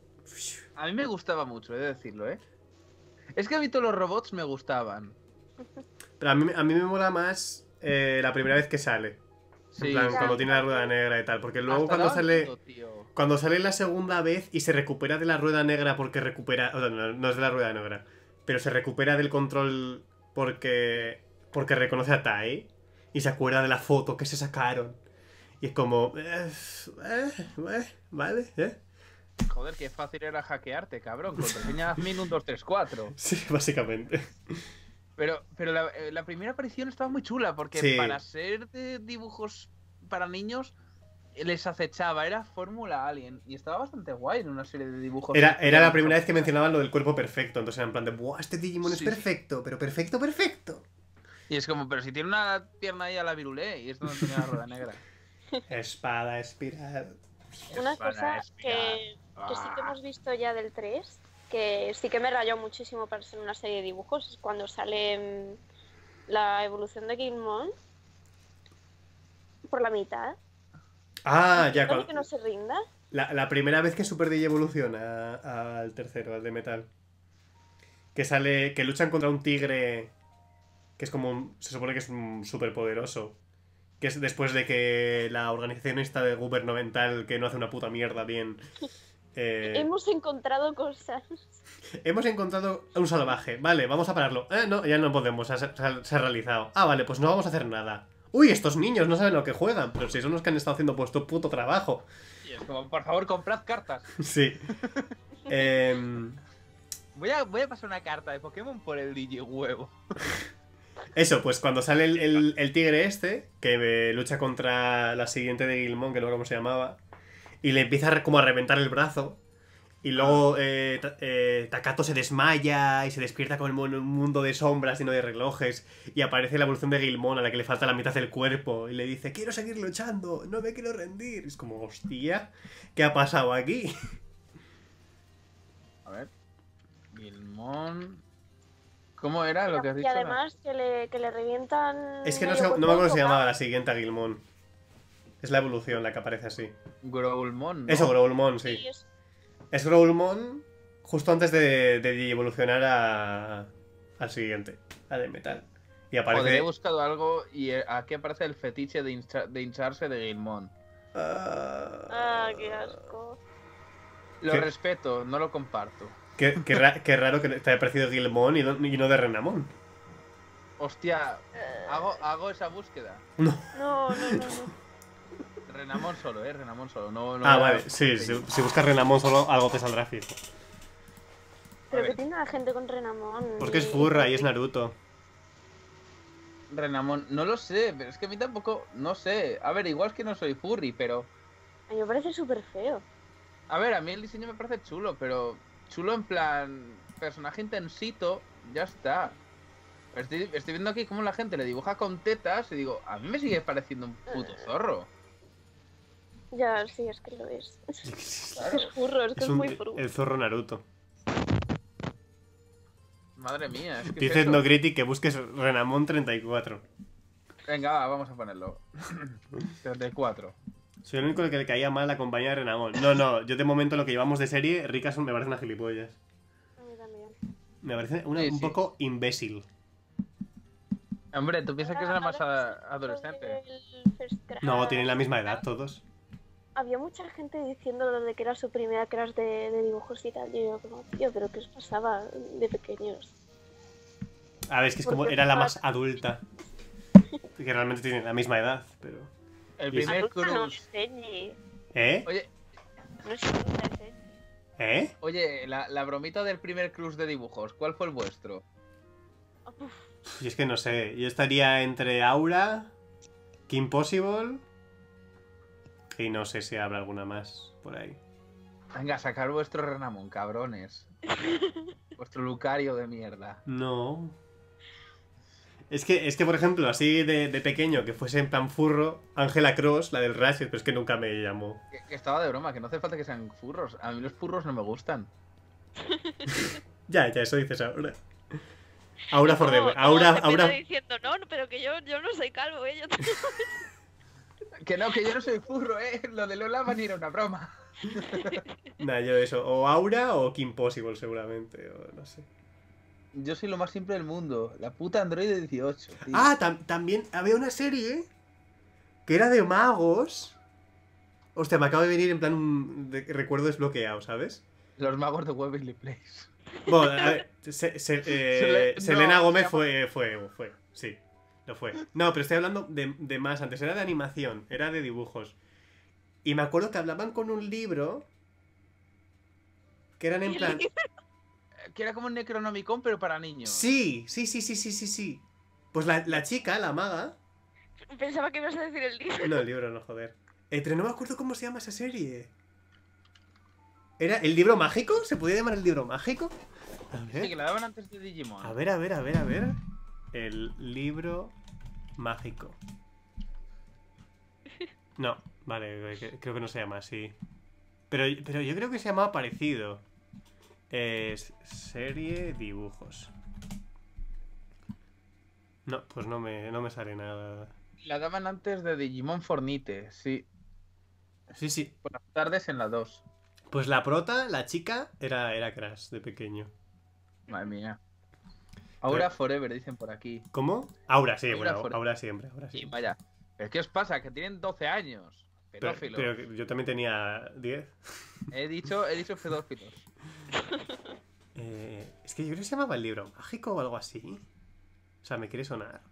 A mí me gustaba mucho, he de decirlo, ¿eh? Es que a mí todos los robots me gustaban. Pero a mí, a mí me mola más eh, la primera vez que sale en plan, cuando tiene la rueda negra y tal. Porque luego cuando sale. Cuando sale la segunda vez y se recupera de la rueda negra porque recupera. O no, es de la rueda negra. Pero se recupera del control porque. Porque reconoce a Tai. Y se acuerda de la foto que se sacaron. Y es como. Eh, eh, eh vale, eh". Joder, qué fácil era hackearte, cabrón. Con Min 1, 2, 3, 4. Sí, básicamente. Pero, pero eh, la, primera aparición estaba muy chula, porque para ser de dibujos para niños les acechaba, era Fórmula Alien. Y estaba bastante guay en una serie de dibujos. Era, era la primera vez que mencionaban lo del cuerpo perfecto, entonces era en plan de, ¡buah, este Digimon es perfecto! Pero perfecto, perfecto. Y es como, pero si tiene una pierna ahí a la virulé, y esto no tiene la rueda negra. Espada espiral. Una cosa Que, que, sí que hemos visto ya del 3 que sí que me rayó muchísimo para ser una serie de dibujos. es Cuando sale mm, la evolución de Gilmon por la mitad. Ah, ya, cuando. que no se rinda? La, primera vez que Super DJ evoluciona al tercero, al de metal. Que sale. que luchan contra un tigre. Que es como. se supone que es un poderoso Que es después de que la organización está de gubernamental que no hace una puta mierda bien. Eh, hemos encontrado cosas. Hemos encontrado un salvaje. Vale, vamos a pararlo. Eh, no, ya no podemos. Se ha, realizado. Ah, vale, pues no vamos a hacer nada. Uy, estos niños no saben lo que juegan, pero si son los que han estado haciendo puesto puto trabajo. por favor, comprad cartas. Sí. Em, voy, a, pasar una carta de Pokémon por el DJ huevo. Eso, pues cuando sale el, tigre este, que eh, lucha contra la siguiente de Gilmon, que luego cómo se llamaba, y le empieza como a reventar el brazo. Y luego ah. eh, eh, Takato se desmaya y se despierta con un mundo de sombras y no de relojes. Y aparece la evolución de Gilmon a la que le falta la mitad del cuerpo. Y le dice, quiero seguir luchando, no me quiero rendir. es como, hostia, ¿qué ha pasado aquí? A ver. Gilmon... ¿Cómo era lo que has dicho? Y además que le, revientan... Es que no, me acuerdo si se llamaba la siguiente a Gilmon. Es la evolución la que aparece así. Growlmon. ¿no? Eso, Growlmon, sí. es... Growlmon justo antes de, evolucionar a, al siguiente, a de metal. Y aparece... he buscado algo y eh, aquí aparece el fetiche de, de hincharse de Gilmon. Ah, ah qué asco. Lo respeto, no lo comparto. Qué, raro que te haya parecido Gilmon y no, y no de Renamon. Hostia, eh. hago, esa búsqueda. no. no. no. Renamón solo, ¿eh? Renamón solo. No, ah, vale, sí, si, buscas Renamón solo, algo te saldrá fijo. ¿Pero qué tiene la gente con Renamón? Porque es furra y es Naruto. Renamón, no lo sé, pero es que a mí tampoco, no sé. A ver, igual es que no soy furry, pero... A mí me parece súper feo. A ver, a mí el diseño me parece chulo, pero chulo en plan personaje intensito, ya está. Estoy, estoy viendo aquí cómo la gente le dibuja con tetas y digo, a mí me sigue pareciendo un puto zorro. Ya, sí, es que lo es. Es furro, es que es, muy furro. El zorro Naruto. Madre mía. Es que Dice no que busques Renamon 34. Venga, vamos a ponerlo. 34. Soy el único que le caía mal la compañía de Renamón. No, no, yo de momento lo que llevamos de serie, Ricas me parece una gilipollas. A mí también. Me parece un poco imbécil. Hombre, ¿tú piensas que es la más adolescente? No, tienen la misma edad todos había mucha gente diciendo de que era su primera crush de, dibujos y tal. yo, como, tío, pero ¿qué os pasaba de pequeños? A ver, es que es como era la más adulta. Que realmente tiene la misma edad, pero. El primer cruz. No ¿Eh? Oye. No ¿Eh? Oye, la, bromita del primer cruz de dibujos, ¿cuál fue el vuestro? Ah, y es que no sé, yo estaría entre Aura, Kim Possible y no sé si habrá alguna más por ahí. Venga, sacar vuestro Renamon, cabrones. vuestro Lucario de mierda. No. Es que, es que, por ejemplo, así de, pequeño, que fuese en plan furro, Ángela Cross, la del Ratchet, pero es que nunca me llamó. estaba de broma, que no hace falta que sean furros. A mí los furros no me gustan. ya, ya, eso dices ahora. Ahora for diciendo, no, pero que yo, yo no soy calvo, ¿eh? Yo Que no, que yo no soy furro, ¿eh? Lo de Lola Bunny era una broma. nah, yo eso. O Aura o Kim Possible, seguramente. O no sé. Yo soy lo más simple del mundo. La puta Android de 18. Ah, también había una serie que era de magos. Hostia, me acaba de venir en plan un de recuerdo desbloqueado, ¿sabes? Los magos de Waverly Place. Bueno, a ver, eh, Selena Gómez fue, fue, fue, sí lo fue. No, pero estoy hablando de, más antes. Era de animación, era de dibujos. Y me acuerdo que hablaban con un libro que eran en plan. Que era como un Necronomicon, pero para niños. Sí, sí, sí, sí, sí, sí, sí. Pues la, chica, la maga. Pensaba que ibas a decir el libro. No, el libro no, joder. Eh, pero no me acuerdo cómo se llama esa serie. ¿Era el libro mágico? ¿Se podía llamar el libro mágico? A ver. que la daban antes de Digimon. A ver, a ver, a ver, a ver. El libro mágico. No, vale, eh, creo que no se llama así. Pero, pero yo creo que se llama parecido. Es serie dibujos. No, pues no me, no me sale nada. La daban antes de Digimon Fornite, sí. Sí, sí. Por las tardes en las 2. Pues la prota, la chica, era, era Crash de pequeño. Madre mía. Aura Forever, dicen por aquí. ¿Cómo? Aura, sí, Aura Aura siempre. Aura vaya. qué os pasa? Que tienen 12 años. Pero, yo también tenía 10. He dicho, he dicho pedófilos. Eh, es que yo creo que se llamaba el libro mágico o algo así. O sea, me quiere sonar.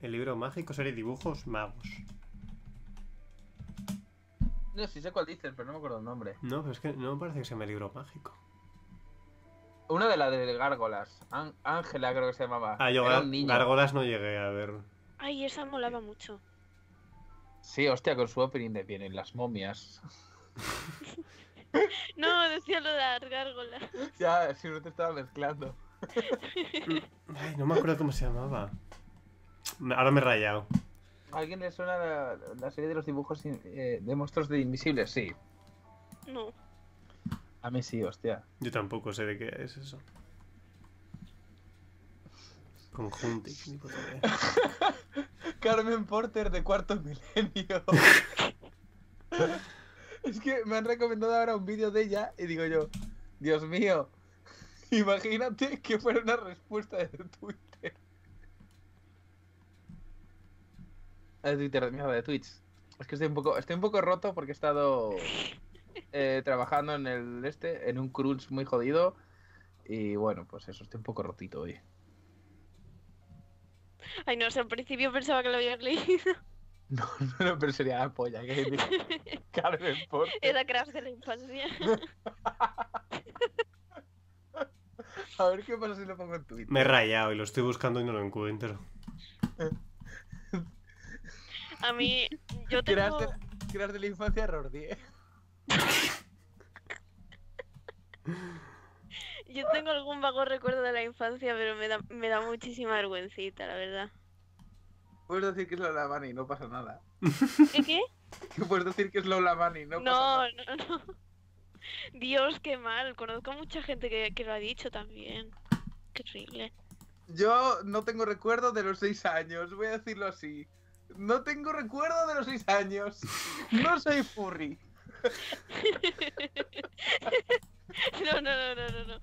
El libro mágico sería dibujos magos. No, sí sé cuál dicen, pero no me acuerdo el nombre. No, pero es que no me parece que se llame el libro mágico. Una de las de Gárgolas. Ángela creo que se llamaba. Ah, yo Gárgolas no llegué a ver. Ay, esa molaba mucho. Sí, hostia, con su opening de vienen las momias. no, decía lo de las gárgolas. Ya, si no te estaba mezclando. Ay, no me acuerdo cómo se llamaba. Ahora me he rayado. alguien le suena la, serie de los dibujos eh, de monstruos de invisibles? Sí. No. A mí sí, hostia. Yo tampoco sé de qué es eso. Conjunto. Carmen Porter de cuarto milenio. es que me han recomendado ahora un vídeo de ella y digo yo, Dios mío, imagínate que fuera una respuesta de Twitter. De Twitter, de de Twitch. Es que estoy un poco, estoy un poco roto porque he estado eh, trabajando en el este, en un crunch muy jodido. Y bueno, pues eso, estoy un poco rotito hoy. Ay, no, o al principio pensaba que lo habías leído. No, no, lo pero la polla. Que Carmen Era crash de la infancia. A ver qué pasa si lo pongo en Twitter. Me he rayado y lo estoy buscando y no lo encuentro. A mí, yo tengo... Crash de, la, infancia error Yo tengo algún vago recuerdo de la infancia, pero me da, muchísima vergüencita, la verdad. Puedes decir que es Lola Bunny, no pasa nada. ¿Qué puedes decir que es Lola Bunny, no, no pasa nada. No, no, Dios, qué mal. Conozco a mucha gente que, lo ha dicho también. Qué horrible. Yo no tengo recuerdo de los seis años, voy a decirlo así. No tengo recuerdo de los seis años. No soy furry no, no, no, no, no.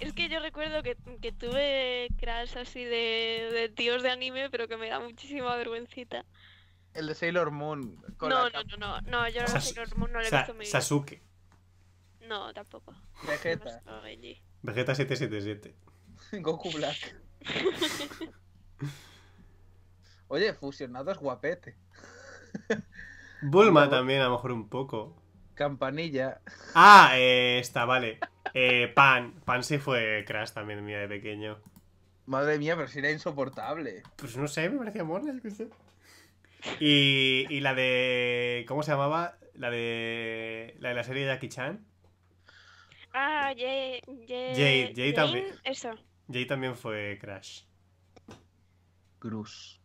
Es que yo recuerdo que, que tuve crash así de, de, tíos de anime, pero que me da muchísima vergüencita. El de Sailor Moon. no, no, no, no, no, yo Sailor Moon no le he Sasuke. No, tampoco. Vegeta. Vegeta 777. Goku Black. Oye, Fusionado es guapete. Bulma también, a lo mejor un poco. Campanilla. Ah, eh, vale. Eh, pan. Pan sí fue Crash también mía de pequeño. Madre mía, pero si era insoportable. Pues no sé, me parecía morna, Y, la de. ¿Cómo se llamaba? La de. La de la serie de Jackie Chan. Ah, Jay Jay también. Eso. Jade también fue Crash. Cruz.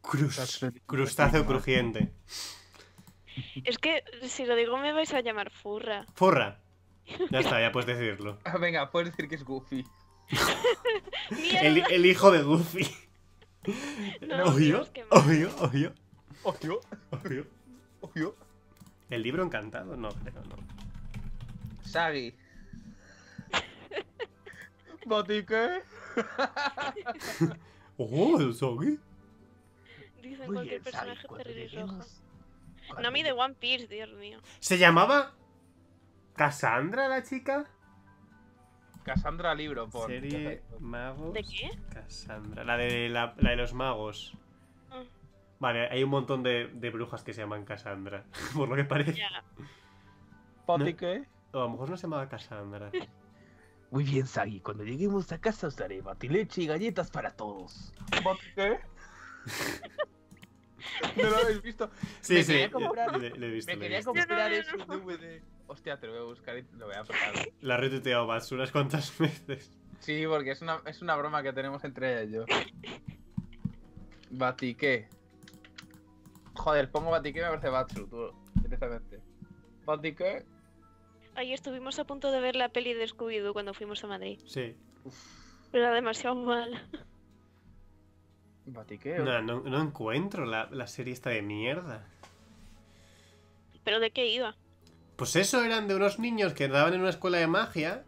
Cruz. Crustazo crujiente. Es que si lo digo me vais a llamar furra. Furra. Ya está, ya puedes decirlo. Ah, venga, puedes decir que es Goofy. el, hijo de Goofy. No, obvio, obvio, obvio, obvio. Obvio. El libro encantado, no creo, no. Sagi. Botique. oh, Sagi. Dicen cualquier personaje rojo. Nami de One Piece, Dios mío. ¿Se llamaba Cassandra la chica? Cassandra libro, por. Serie magos. ¿De qué? Cassandra. La de, la, la de los magos. Ah. Vale, hay un montón de, brujas que se llaman Cassandra, por lo que parece. Yeah. qué? O a lo mejor no se llamaba Cassandra. Muy bien, Sagi. Cuando lleguemos a casa os daré batileche y galletas para todos. ¿Botique? qué? ¿No lo habéis visto? Sí, me sí. Quería comprar, le, he visto, me quería comprar eso DVD. Hostia, te lo voy a buscar y lo voy a probar La he retuiteado más unas cuantas veces. Sí, porque es una, es una broma que tenemos entre yo Batiqué. Joder, pongo Batiqué me parece Batsu, tú, directamente. Batique. Ayer estuvimos a punto de ver la peli de Scooby-Doo cuando fuimos a Madrid. Sí. Era demasiado mal. No, no, no encuentro la, serie esta de mierda. ¿Pero de qué iba? Pues eso eran de unos niños que andaban en una escuela de magia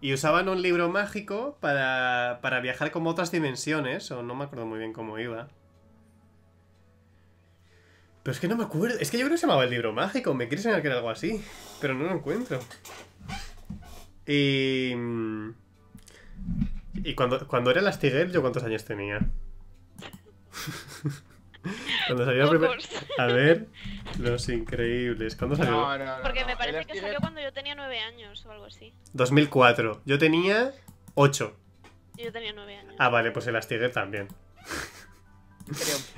y usaban un libro mágico para, para viajar como otras dimensiones, o no me acuerdo muy bien cómo iba. Pero es que no me acuerdo, es que yo creo que se llamaba el libro mágico, me quiere que era algo así, pero no lo encuentro. Y... Y cuando, cuando era las Astiguel, ¿yo cuántos años tenía? Cuando salió la primera. A ver, Los Increíbles. ¿Cuándo salió? Porque me parece que salió cuando yo tenía 9 años o algo así. 2004. Yo tenía 8. Yo tenía 9 años. Ah, vale, pues el Astiger también.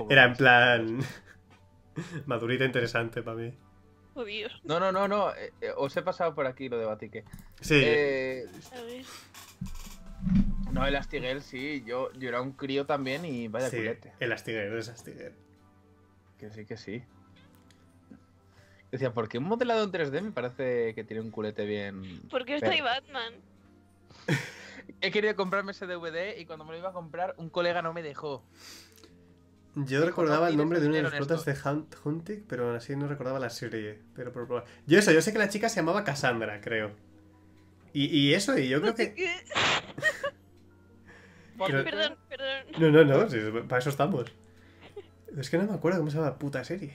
Era en plan. Madurita interesante para mí. No, no, no, no. Eh, eh, os he pasado por aquí lo de Batique. Sí. Eh, A ver. No, el Astigel sí, yo, yo era un crío también y vaya culete. El Astigel es Astigel. Que sí, que sí. Decía, porque un modelado en 3D me parece que tiene un culete bien. Porque estoy Batman. He querido comprarme ese DVD y cuando me lo iba a comprar, un colega no me dejó. Yo recordaba el nombre de una de las flotas de Hunt Hunting, pero aún así no recordaba la serie. Pero Yo eso, yo sé que la chica se llamaba Cassandra, creo. Y, y eso, y yo creo que. Perdón, perdón. No, no, no, para eso estamos. Es que no me acuerdo cómo se llama puta serie.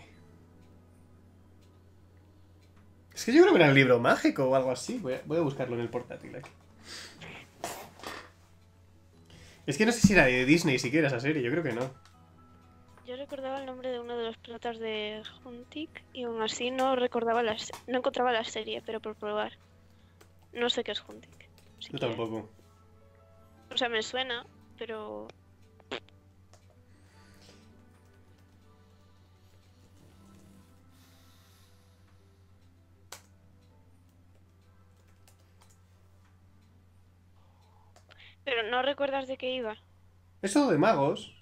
Es que yo creo que era el libro mágico o algo así. Voy a, buscarlo en el portátil aquí. Es que no sé si era de Disney siquiera esa serie, yo creo que no. Yo recordaba el nombre de uno de los platos de Huntic y aún así no recordaba la no encontraba la serie, pero por probar. No sé qué es Huntic. Yo tampoco. O sea, me suena, pero... Pero no recuerdas de qué iba. Eso de magos.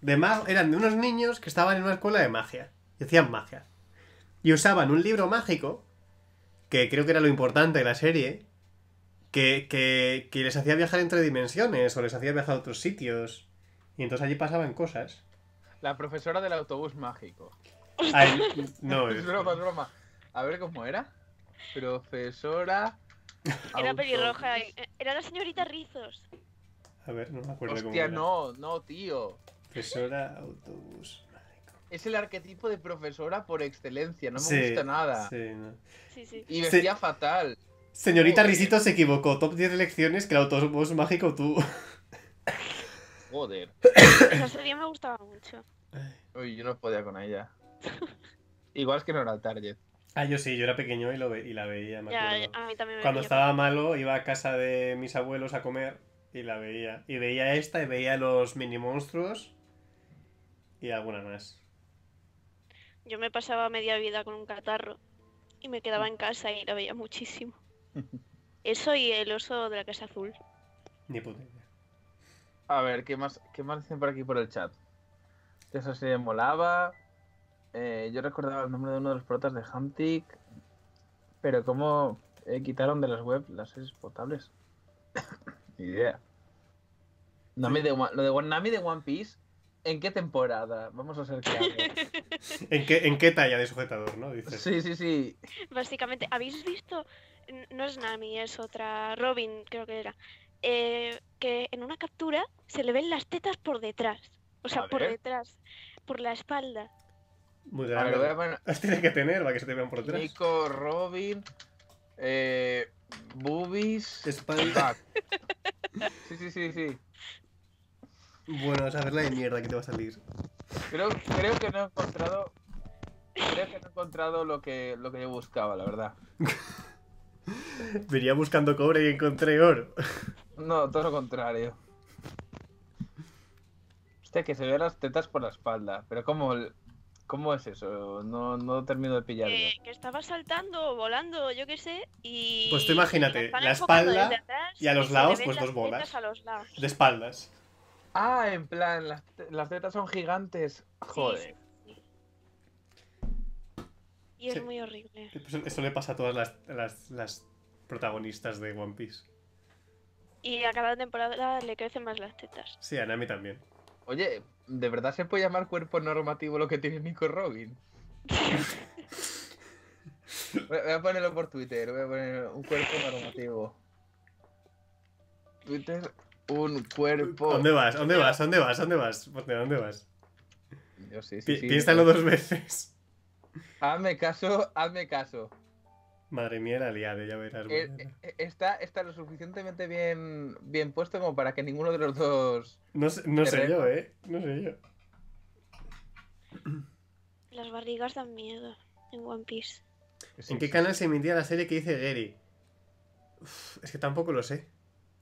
De magos eran de unos niños que estaban en una escuela de magia. Y hacían magia. Y usaban un libro mágico, que creo que era lo importante de la serie, que, que, les hacía viajar entre dimensiones o les hacía viajar a otros sitios. Y entonces allí pasaban cosas. La profesora del autobús mágico. no, es broma, es broma. A ver cómo era. Profesora. Era pelirroja. Eh, era la señorita Rizos. A ver, no me acuerdo cómo no, no, tío. Profesora autobús es el arquetipo de profesora por excelencia, no me gusta nada. Sí, sí, sí. Y vestía fatal. Señorita Risito se equivocó. Top 10 lecciones que el autobús mágico Tú Joder. Esa serie me gustaba mucho. Uy, yo no podía con ella. Igual es que no era el target. Ah, yo sí, yo era pequeño y, lo y la veía. ya, a mí también me Cuando estaba malo, iba a casa de mis abuelos a comer y la veía. Y veía esta y veía los mini monstruos y alguna más. Yo me pasaba media vida con un catarro y me quedaba en casa y la veía muchísimo. Eso y el oso de la Casa Azul. Ni puta A ver, ¿qué más, ¿qué más dicen por aquí por el chat? Que eso se molaba. Eh, yo recordaba el nombre de uno de los protas de Hamtic. Pero cómo eh, quitaron de las webs las series potables. Ni idea. lo de Nami de One Piece, ¿en qué temporada? Vamos a ser claros. ¿En qué, ¿En qué talla de sujetador, no? Sí, sí, sí. Básicamente, ¿habéis visto no es Nami, es otra, Robin creo que era, eh, que en una captura se le ven las tetas por detrás, o sea, por detrás, por la espalda. Muy grande. bueno. Las tienes que tener para que se te vean por detrás. Nico, Robin, eh, boobies, espalda. sí, sí, sí, sí. Bueno, vas a ver la de mierda que te va a salir. Creo, creo que no he encontrado Creo que no he encontrado lo que, lo que yo buscaba, la verdad. Venía buscando cobre y encontré oro. No, todo lo contrario. Hostia, que se vean las tetas por la espalda. Pero ¿cómo, cómo es eso? No, termino de pillar. Eh, que estaba saltando, volando, yo qué sé. Y... Pues tú imagínate, la espalda y pues a los lados, pues dos bolas. De espaldas. Ah, en plan, las, tetas son gigantes. Joder. Y es muy horrible. Pues, eso le pasa a todas las, protagonistas de One Piece. Y a cada temporada le crecen más las tetas. Sí, a Nami también. Oye, ¿de verdad se puede llamar cuerpo normativo lo que tiene Nico Robin? voy a ponerlo por Twitter, voy a poner un cuerpo normativo. Twitter, un cuerpo. ¿Dónde vas? ¿Dónde vas? ¿Dónde vas? ¿Dónde vas? ¿Dónde vas? Yo sí, sí, piénsalo dos veces. Hazme caso, hazme caso. Madre mía, la liada ya verás. Eh, eh, está, está, lo suficientemente bien, bien puesto como para que ninguno de los dos. No, sé, yo, ¿eh? No sé yo. Las barrigas dan miedo en One Piece. ¿En qué canal se emitía la serie que dice Gary? es que tampoco lo sé.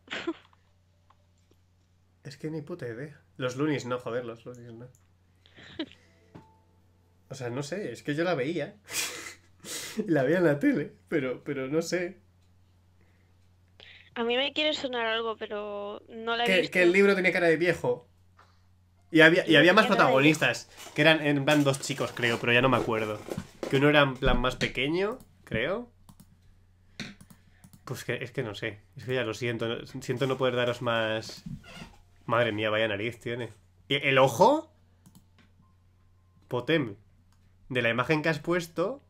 es que ni puta idea. Los lunis no, joder, los lunis no. O sea, no sé, es que yo la veía. la veía en la tele, pero, pero no sé. A mí me quiere sonar algo, pero no la he que, que el libro tenía cara de viejo. Y había, y había más protagonistas, que eran en plan dos chicos, creo, pero ya no me acuerdo. Que uno era en plan más pequeño, creo. Pues que, es que no sé. Es que ya lo siento. siento no poder daros más. Madre mía, vaya nariz tiene. ¿El ojo? Potem de la imagen que has puesto,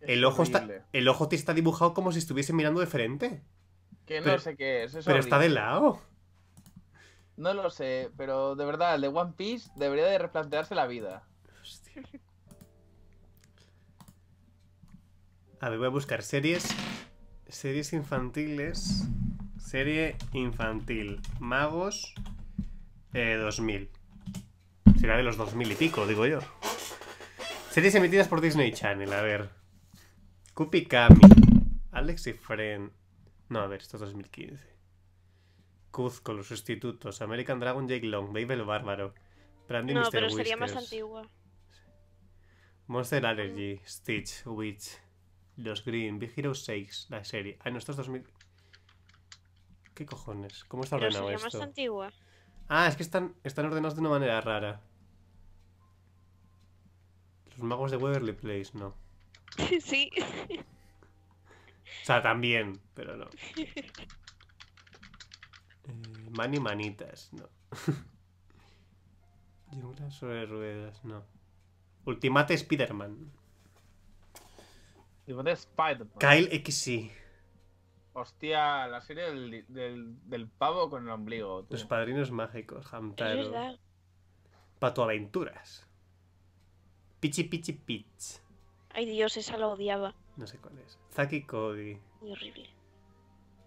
el ojo, el ojo te está dibujado como si estuviese mirando de frente. Que no sé qué es. pero está de lado. No lo sé, pero de verdad, el de One Piece debería de replantearse la vida. Hostia. A ver, voy a buscar series. Series infantiles. Serie infantil. Magos. Eh, 2000. Será de los 2000 y pico, digo yo. Series emitidas por Disney Channel, a ver. Kupi Kami. Alex y Friend No, a ver, esto es 2015. Cuzco, Los Sustitutos, American Dragon, Jake Long, Babe el Bárbaro, Brandy no, pero sería más antigua. Monster Allergy, Stitch, Witch, Los Green, Big Hero 6, la serie. Ah, no, esto es 2000... ¿Qué cojones? ¿Cómo está ordenado esto? más antigua. Ah, es que están, están ordenados de una manera rara. Los magos de Waverly Place, no. Sí. O sea, también, pero no. Eh, mani manitas, no. Jungla sobre ruedas, no. Ultimate Spider-Man. Ultimate Spider-Man. Kyle XC. Hostia, la serie del, del, pavo con el ombligo. Los padrinos mágicos, Hamtaro. Pato Aventuras. Pichi Pichi Pitch. Ay Dios, esa la odiaba. No sé cuál es. Zaki Cody. Muy horrible.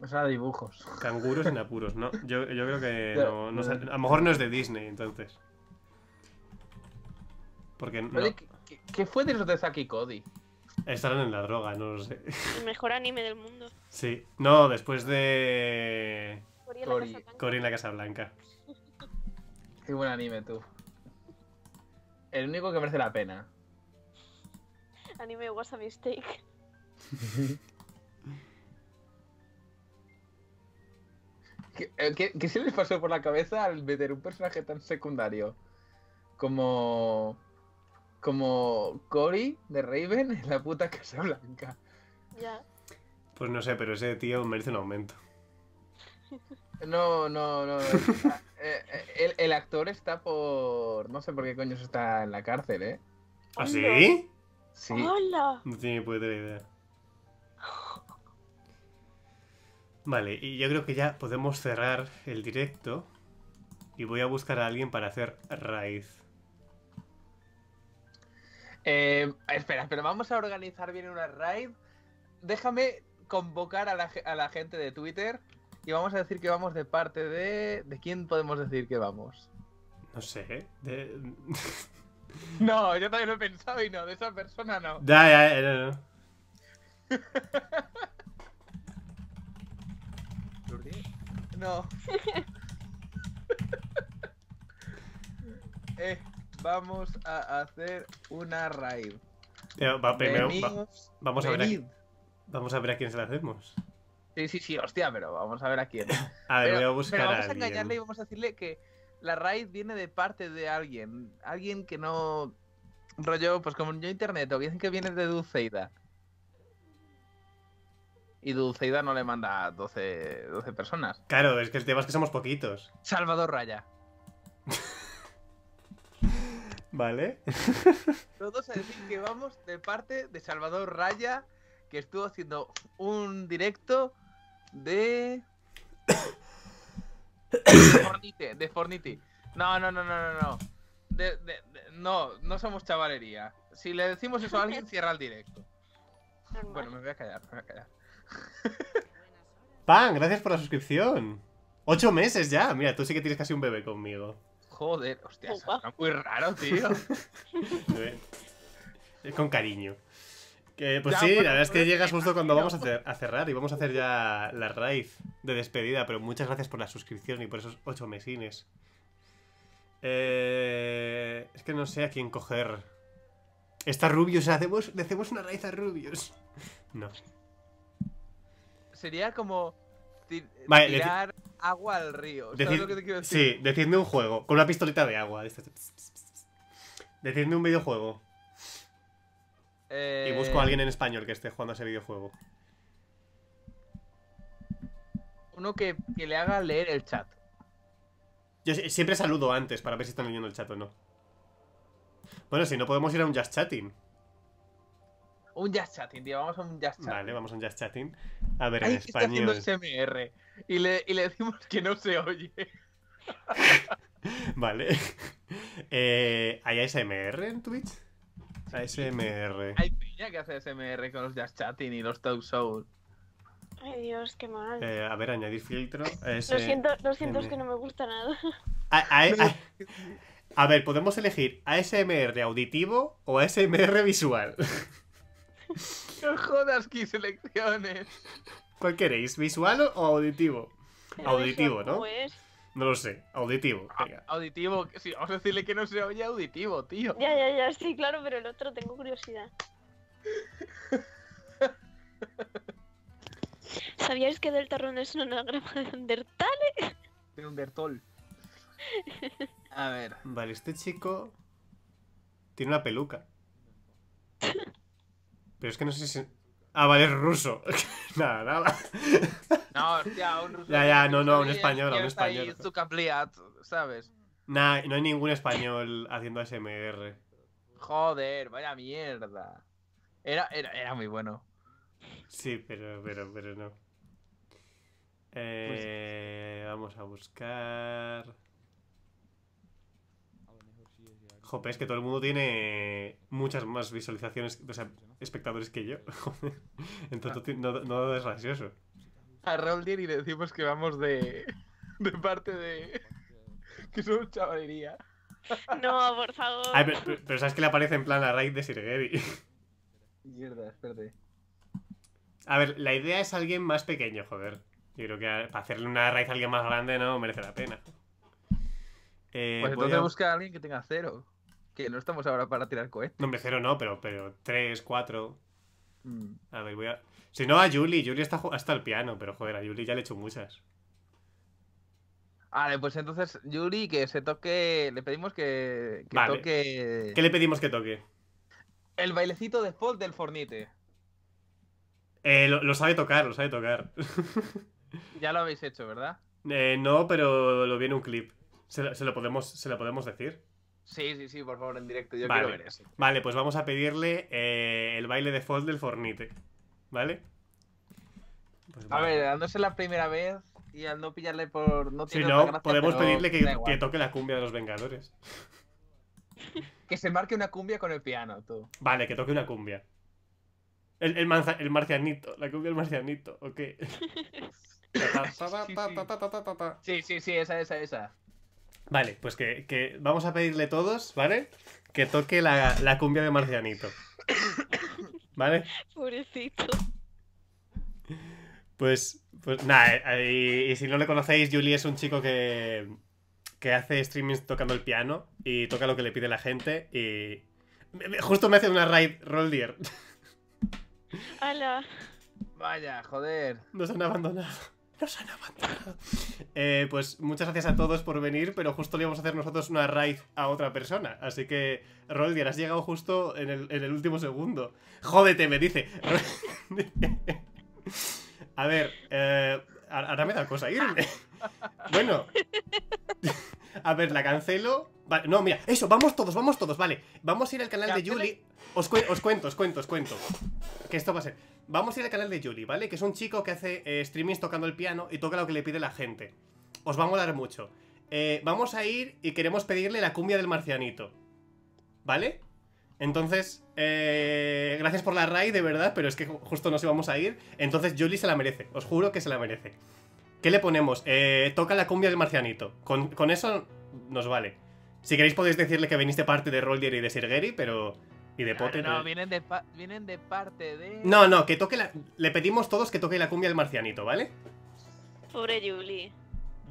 O sea dibujos. Canguros en apuros, ¿no? Yo, creo que no, a lo mejor no es de Disney, entonces. Porque no. ¿qué, fue de los de Zaki Cody? Estarán en la droga, no lo sé. El mejor anime del mundo. Sí. No, después de. Cory en la Casa Blanca. Qué buen anime, tú el único que merece la pena. Anime was a mistake. Eh, ¿Qué, qué, se les pasó por la cabeza al meter un personaje tan secundario como. como. Cory de Raven en la puta Casa Blanca? Ya. Pues no sé, pero ese tío merece un aumento. no, no. no. Eh, el, actor está por. No sé por qué coño está en la cárcel, ¿eh? ¿Ah, sí? Sí. ¡Hola! No tiene ni puta idea. Vale, y yo creo que ya podemos cerrar el directo. Y voy a buscar a alguien para hacer Raid. Eh, espera, pero vamos a organizar bien una raid. Déjame convocar a la gente de Twitter y vamos a decir que vamos de parte de. ¿De quién podemos decir que vamos? No sé, no, yo también lo he pensado y no, de esa persona no. Ya, ya, no, no. No. Eh, vamos a hacer una raid. Eh, vamos, a ver vamos a ver a quién se la hacemos. Sí, sí, sí, hostia, pero vamos a ver a quién. a ver, voy a buscar pero vamos a, engañarle y vamos a decirle que la raid viene de parte de alguien. Alguien que no. Rollo, pues como yo internet, o dicen que viene de Dulceida. Y Dulceida no le manda 12, 12 personas. Claro, es que el tema es que somos poquitos. Salvador Raya. vale. Todos a decir que vamos de parte de Salvador Raya, que estuvo haciendo un directo de. de Fornite, de Fornite. No, no, no, no, no. no. De, de, no, no somos chavalería. Si le decimos eso a alguien, cierra el directo. Bueno, me voy a callar, me voy a callar. Pan, gracias por la suscripción. Ocho meses ya. Mira, tú sí que tienes casi un bebé conmigo. Joder, hostia, oh, muy raro, tío. es con cariño pues sí, la verdad es que pues llegas justo cuando vamos pues. a, cerrar y vamos a hacer ya la raíz de despedida, pero muchas gracias por la suscripción y por esos ocho mesines. Eh, es que no sé a quién coger. Está Rubius, hacemos, le hacemos una raíz a Rubius. No. Sería como tirar agua al río. Sí, decidme un juego, con una pistolita de agua. Decidme un videojuego. Y eh, busco a alguien en español que esté jugando a ese videojuego. Uno que, que le haga leer el chat. Yo siempre saludo antes para ver si están leyendo el chat o no. Bueno, si no podemos ir a un Just Chatting. Un Just Chatting, tío, vamos a un Just Chatting. Vale, vamos a un Just Chatting. A ver, en español. Está haciendo SMR y le, y le decimos que no se oye. vale. Eh, ¿Hay SMR en Twitch? ASMR. Hay piña que hace ASMR con los jazz Chatting y los Talk Soul. Ay Dios, qué mal. Eh, a ver, añadir filtro. Lo siento, lo siento es que no me gusta nada. A, ver, podemos elegir ASMR auditivo o ASMR visual. no jodas, que selecciones. ¿Cuál queréis? ¿Visual o auditivo? auditivo, ¿no? Pues. No lo sé, auditivo. Auditivo, sí, vamos a decirle que no se oye auditivo, tío. Ya, ya, ya, sí, claro, pero el otro tengo curiosidad. ¿Sabíais que Delta Ron es una anagrama de Undertale? De Undertol. A ver. Vale, este chico tiene una peluca. Pero es que no sé si a ah, valer ruso. nada, nada. No, hostia, un ruso. Ya, ya, no, no, un español, un español. ¿sabes? no hay ningún español haciendo SMR. Joder, vaya mierda. Era, era, era muy bueno. Sí, pero, pero, pero no. Pues eh, vamos a buscar. es que todo el mundo tiene muchas más visualizaciones, o sea, espectadores que yo. Entonces no, es gracioso. A Roldir y le decimos que vamos de, de parte de. que son chavalería. No, por favor. pero, sabes que le aparece en plan la raid de Sirgeri. Mierda, espérate. A ver, la idea es alguien más pequeño, joder. Yo creo que para hacerle una raid a alguien más grande no merece la pena. Eh, pues entonces a... busca a alguien que tenga cero. Que no estamos ahora para tirar cohetes. No, cero no, pero, pero tres, cuatro. Mm. A ver, voy a. Si no, a Julie. Julie está hasta el piano, pero joder, a Julie ya le he hecho muchas. Vale, pues entonces, Yuri, que se toque. Le pedimos que, toque. ¿Qué le pedimos que toque? El bailecito de Spot del Fornite. Eh, lo, sabe tocar, lo sabe tocar. ya lo habéis hecho, ¿verdad? Eh, no, pero lo viene un clip. se, lo podemos, ¿Se lo podemos decir? Sí, sí, sí, por favor, en directo. Yo vale. quiero ver eso. Vale, pues vamos a pedirle eh, el baile de fall del Fornite. ¿Vale? Pues a ver, dándose la primera vez y al no pillarle por. No si no, podemos pedirle que, toque la cumbia de los Vengadores. que se marque una cumbia con el piano, tú. Vale, que toque una cumbia. El, el, el marcianito, la cumbia del marcianito, ok. sí, sí, sí, esa, esa, esa. Vale, pues que, vamos a pedirle todos, ¿vale? Que toque la, cumbia de Marcianito. ¿Vale? Pobrecito. Pues, pues nada, eh, y, si no le conocéis, Juli es un chico que, que hace streamings tocando el piano y toca lo que le pide la gente y... Justo me hace una raid Roldier. ¡Hala! Vaya, joder. Nos han abandonado. Nos han matado. Eh, pues muchas gracias a todos por venir, pero justo le íbamos a hacer nosotros una raid a otra persona. Así que, Roldier, has llegado justo en el, en el último segundo. Jódete, me dice. a ver, eh, ahora me da cosa irme. Ah. bueno. A ver, la cancelo. no, mira, eso, vamos todos, vamos todos, vale. Vamos a ir al canal de Julie. Os, cuento, os cuento, os cuento. Que esto va a ser. Vamos a ir al canal de Julie, ¿vale? Que es un chico que hace eh, streamings tocando el piano y toca lo que le pide la gente. Os va a molar mucho. Eh, vamos a ir y queremos pedirle la cumbia del marcianito. ¿Vale? Entonces, eh, gracias por la raid, de verdad, pero es que justo nos íbamos a ir. Entonces, Julie se la merece, os juro que se la merece. ¿Qué le ponemos? Eh, toca la cumbia del marcianito. Con, eso nos vale. Si queréis podéis decirle que viniste parte de Roldier y de Sirgeri, pero... Y de Potter. No, eh. Vienen, de vienen de, parte de... No, no, que toque la... Le pedimos todos que toque la cumbia del marcianito, ¿vale? Pobre Julie.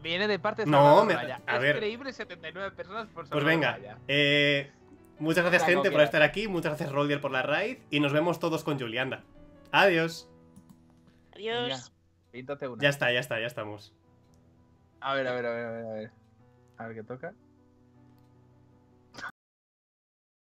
Viene de parte de... No, me... A Es increíble 79 personas por Pues venga. Eh... Muchas gracias, gente, por estar aquí. Muchas gracias, Roldier, por la raid. Y nos vemos todos con Julianda. Adiós. Adiós. Ya está, ya está, ya estamos. A ver, a ver, a ver, a ver. A ver, a ver qué toca.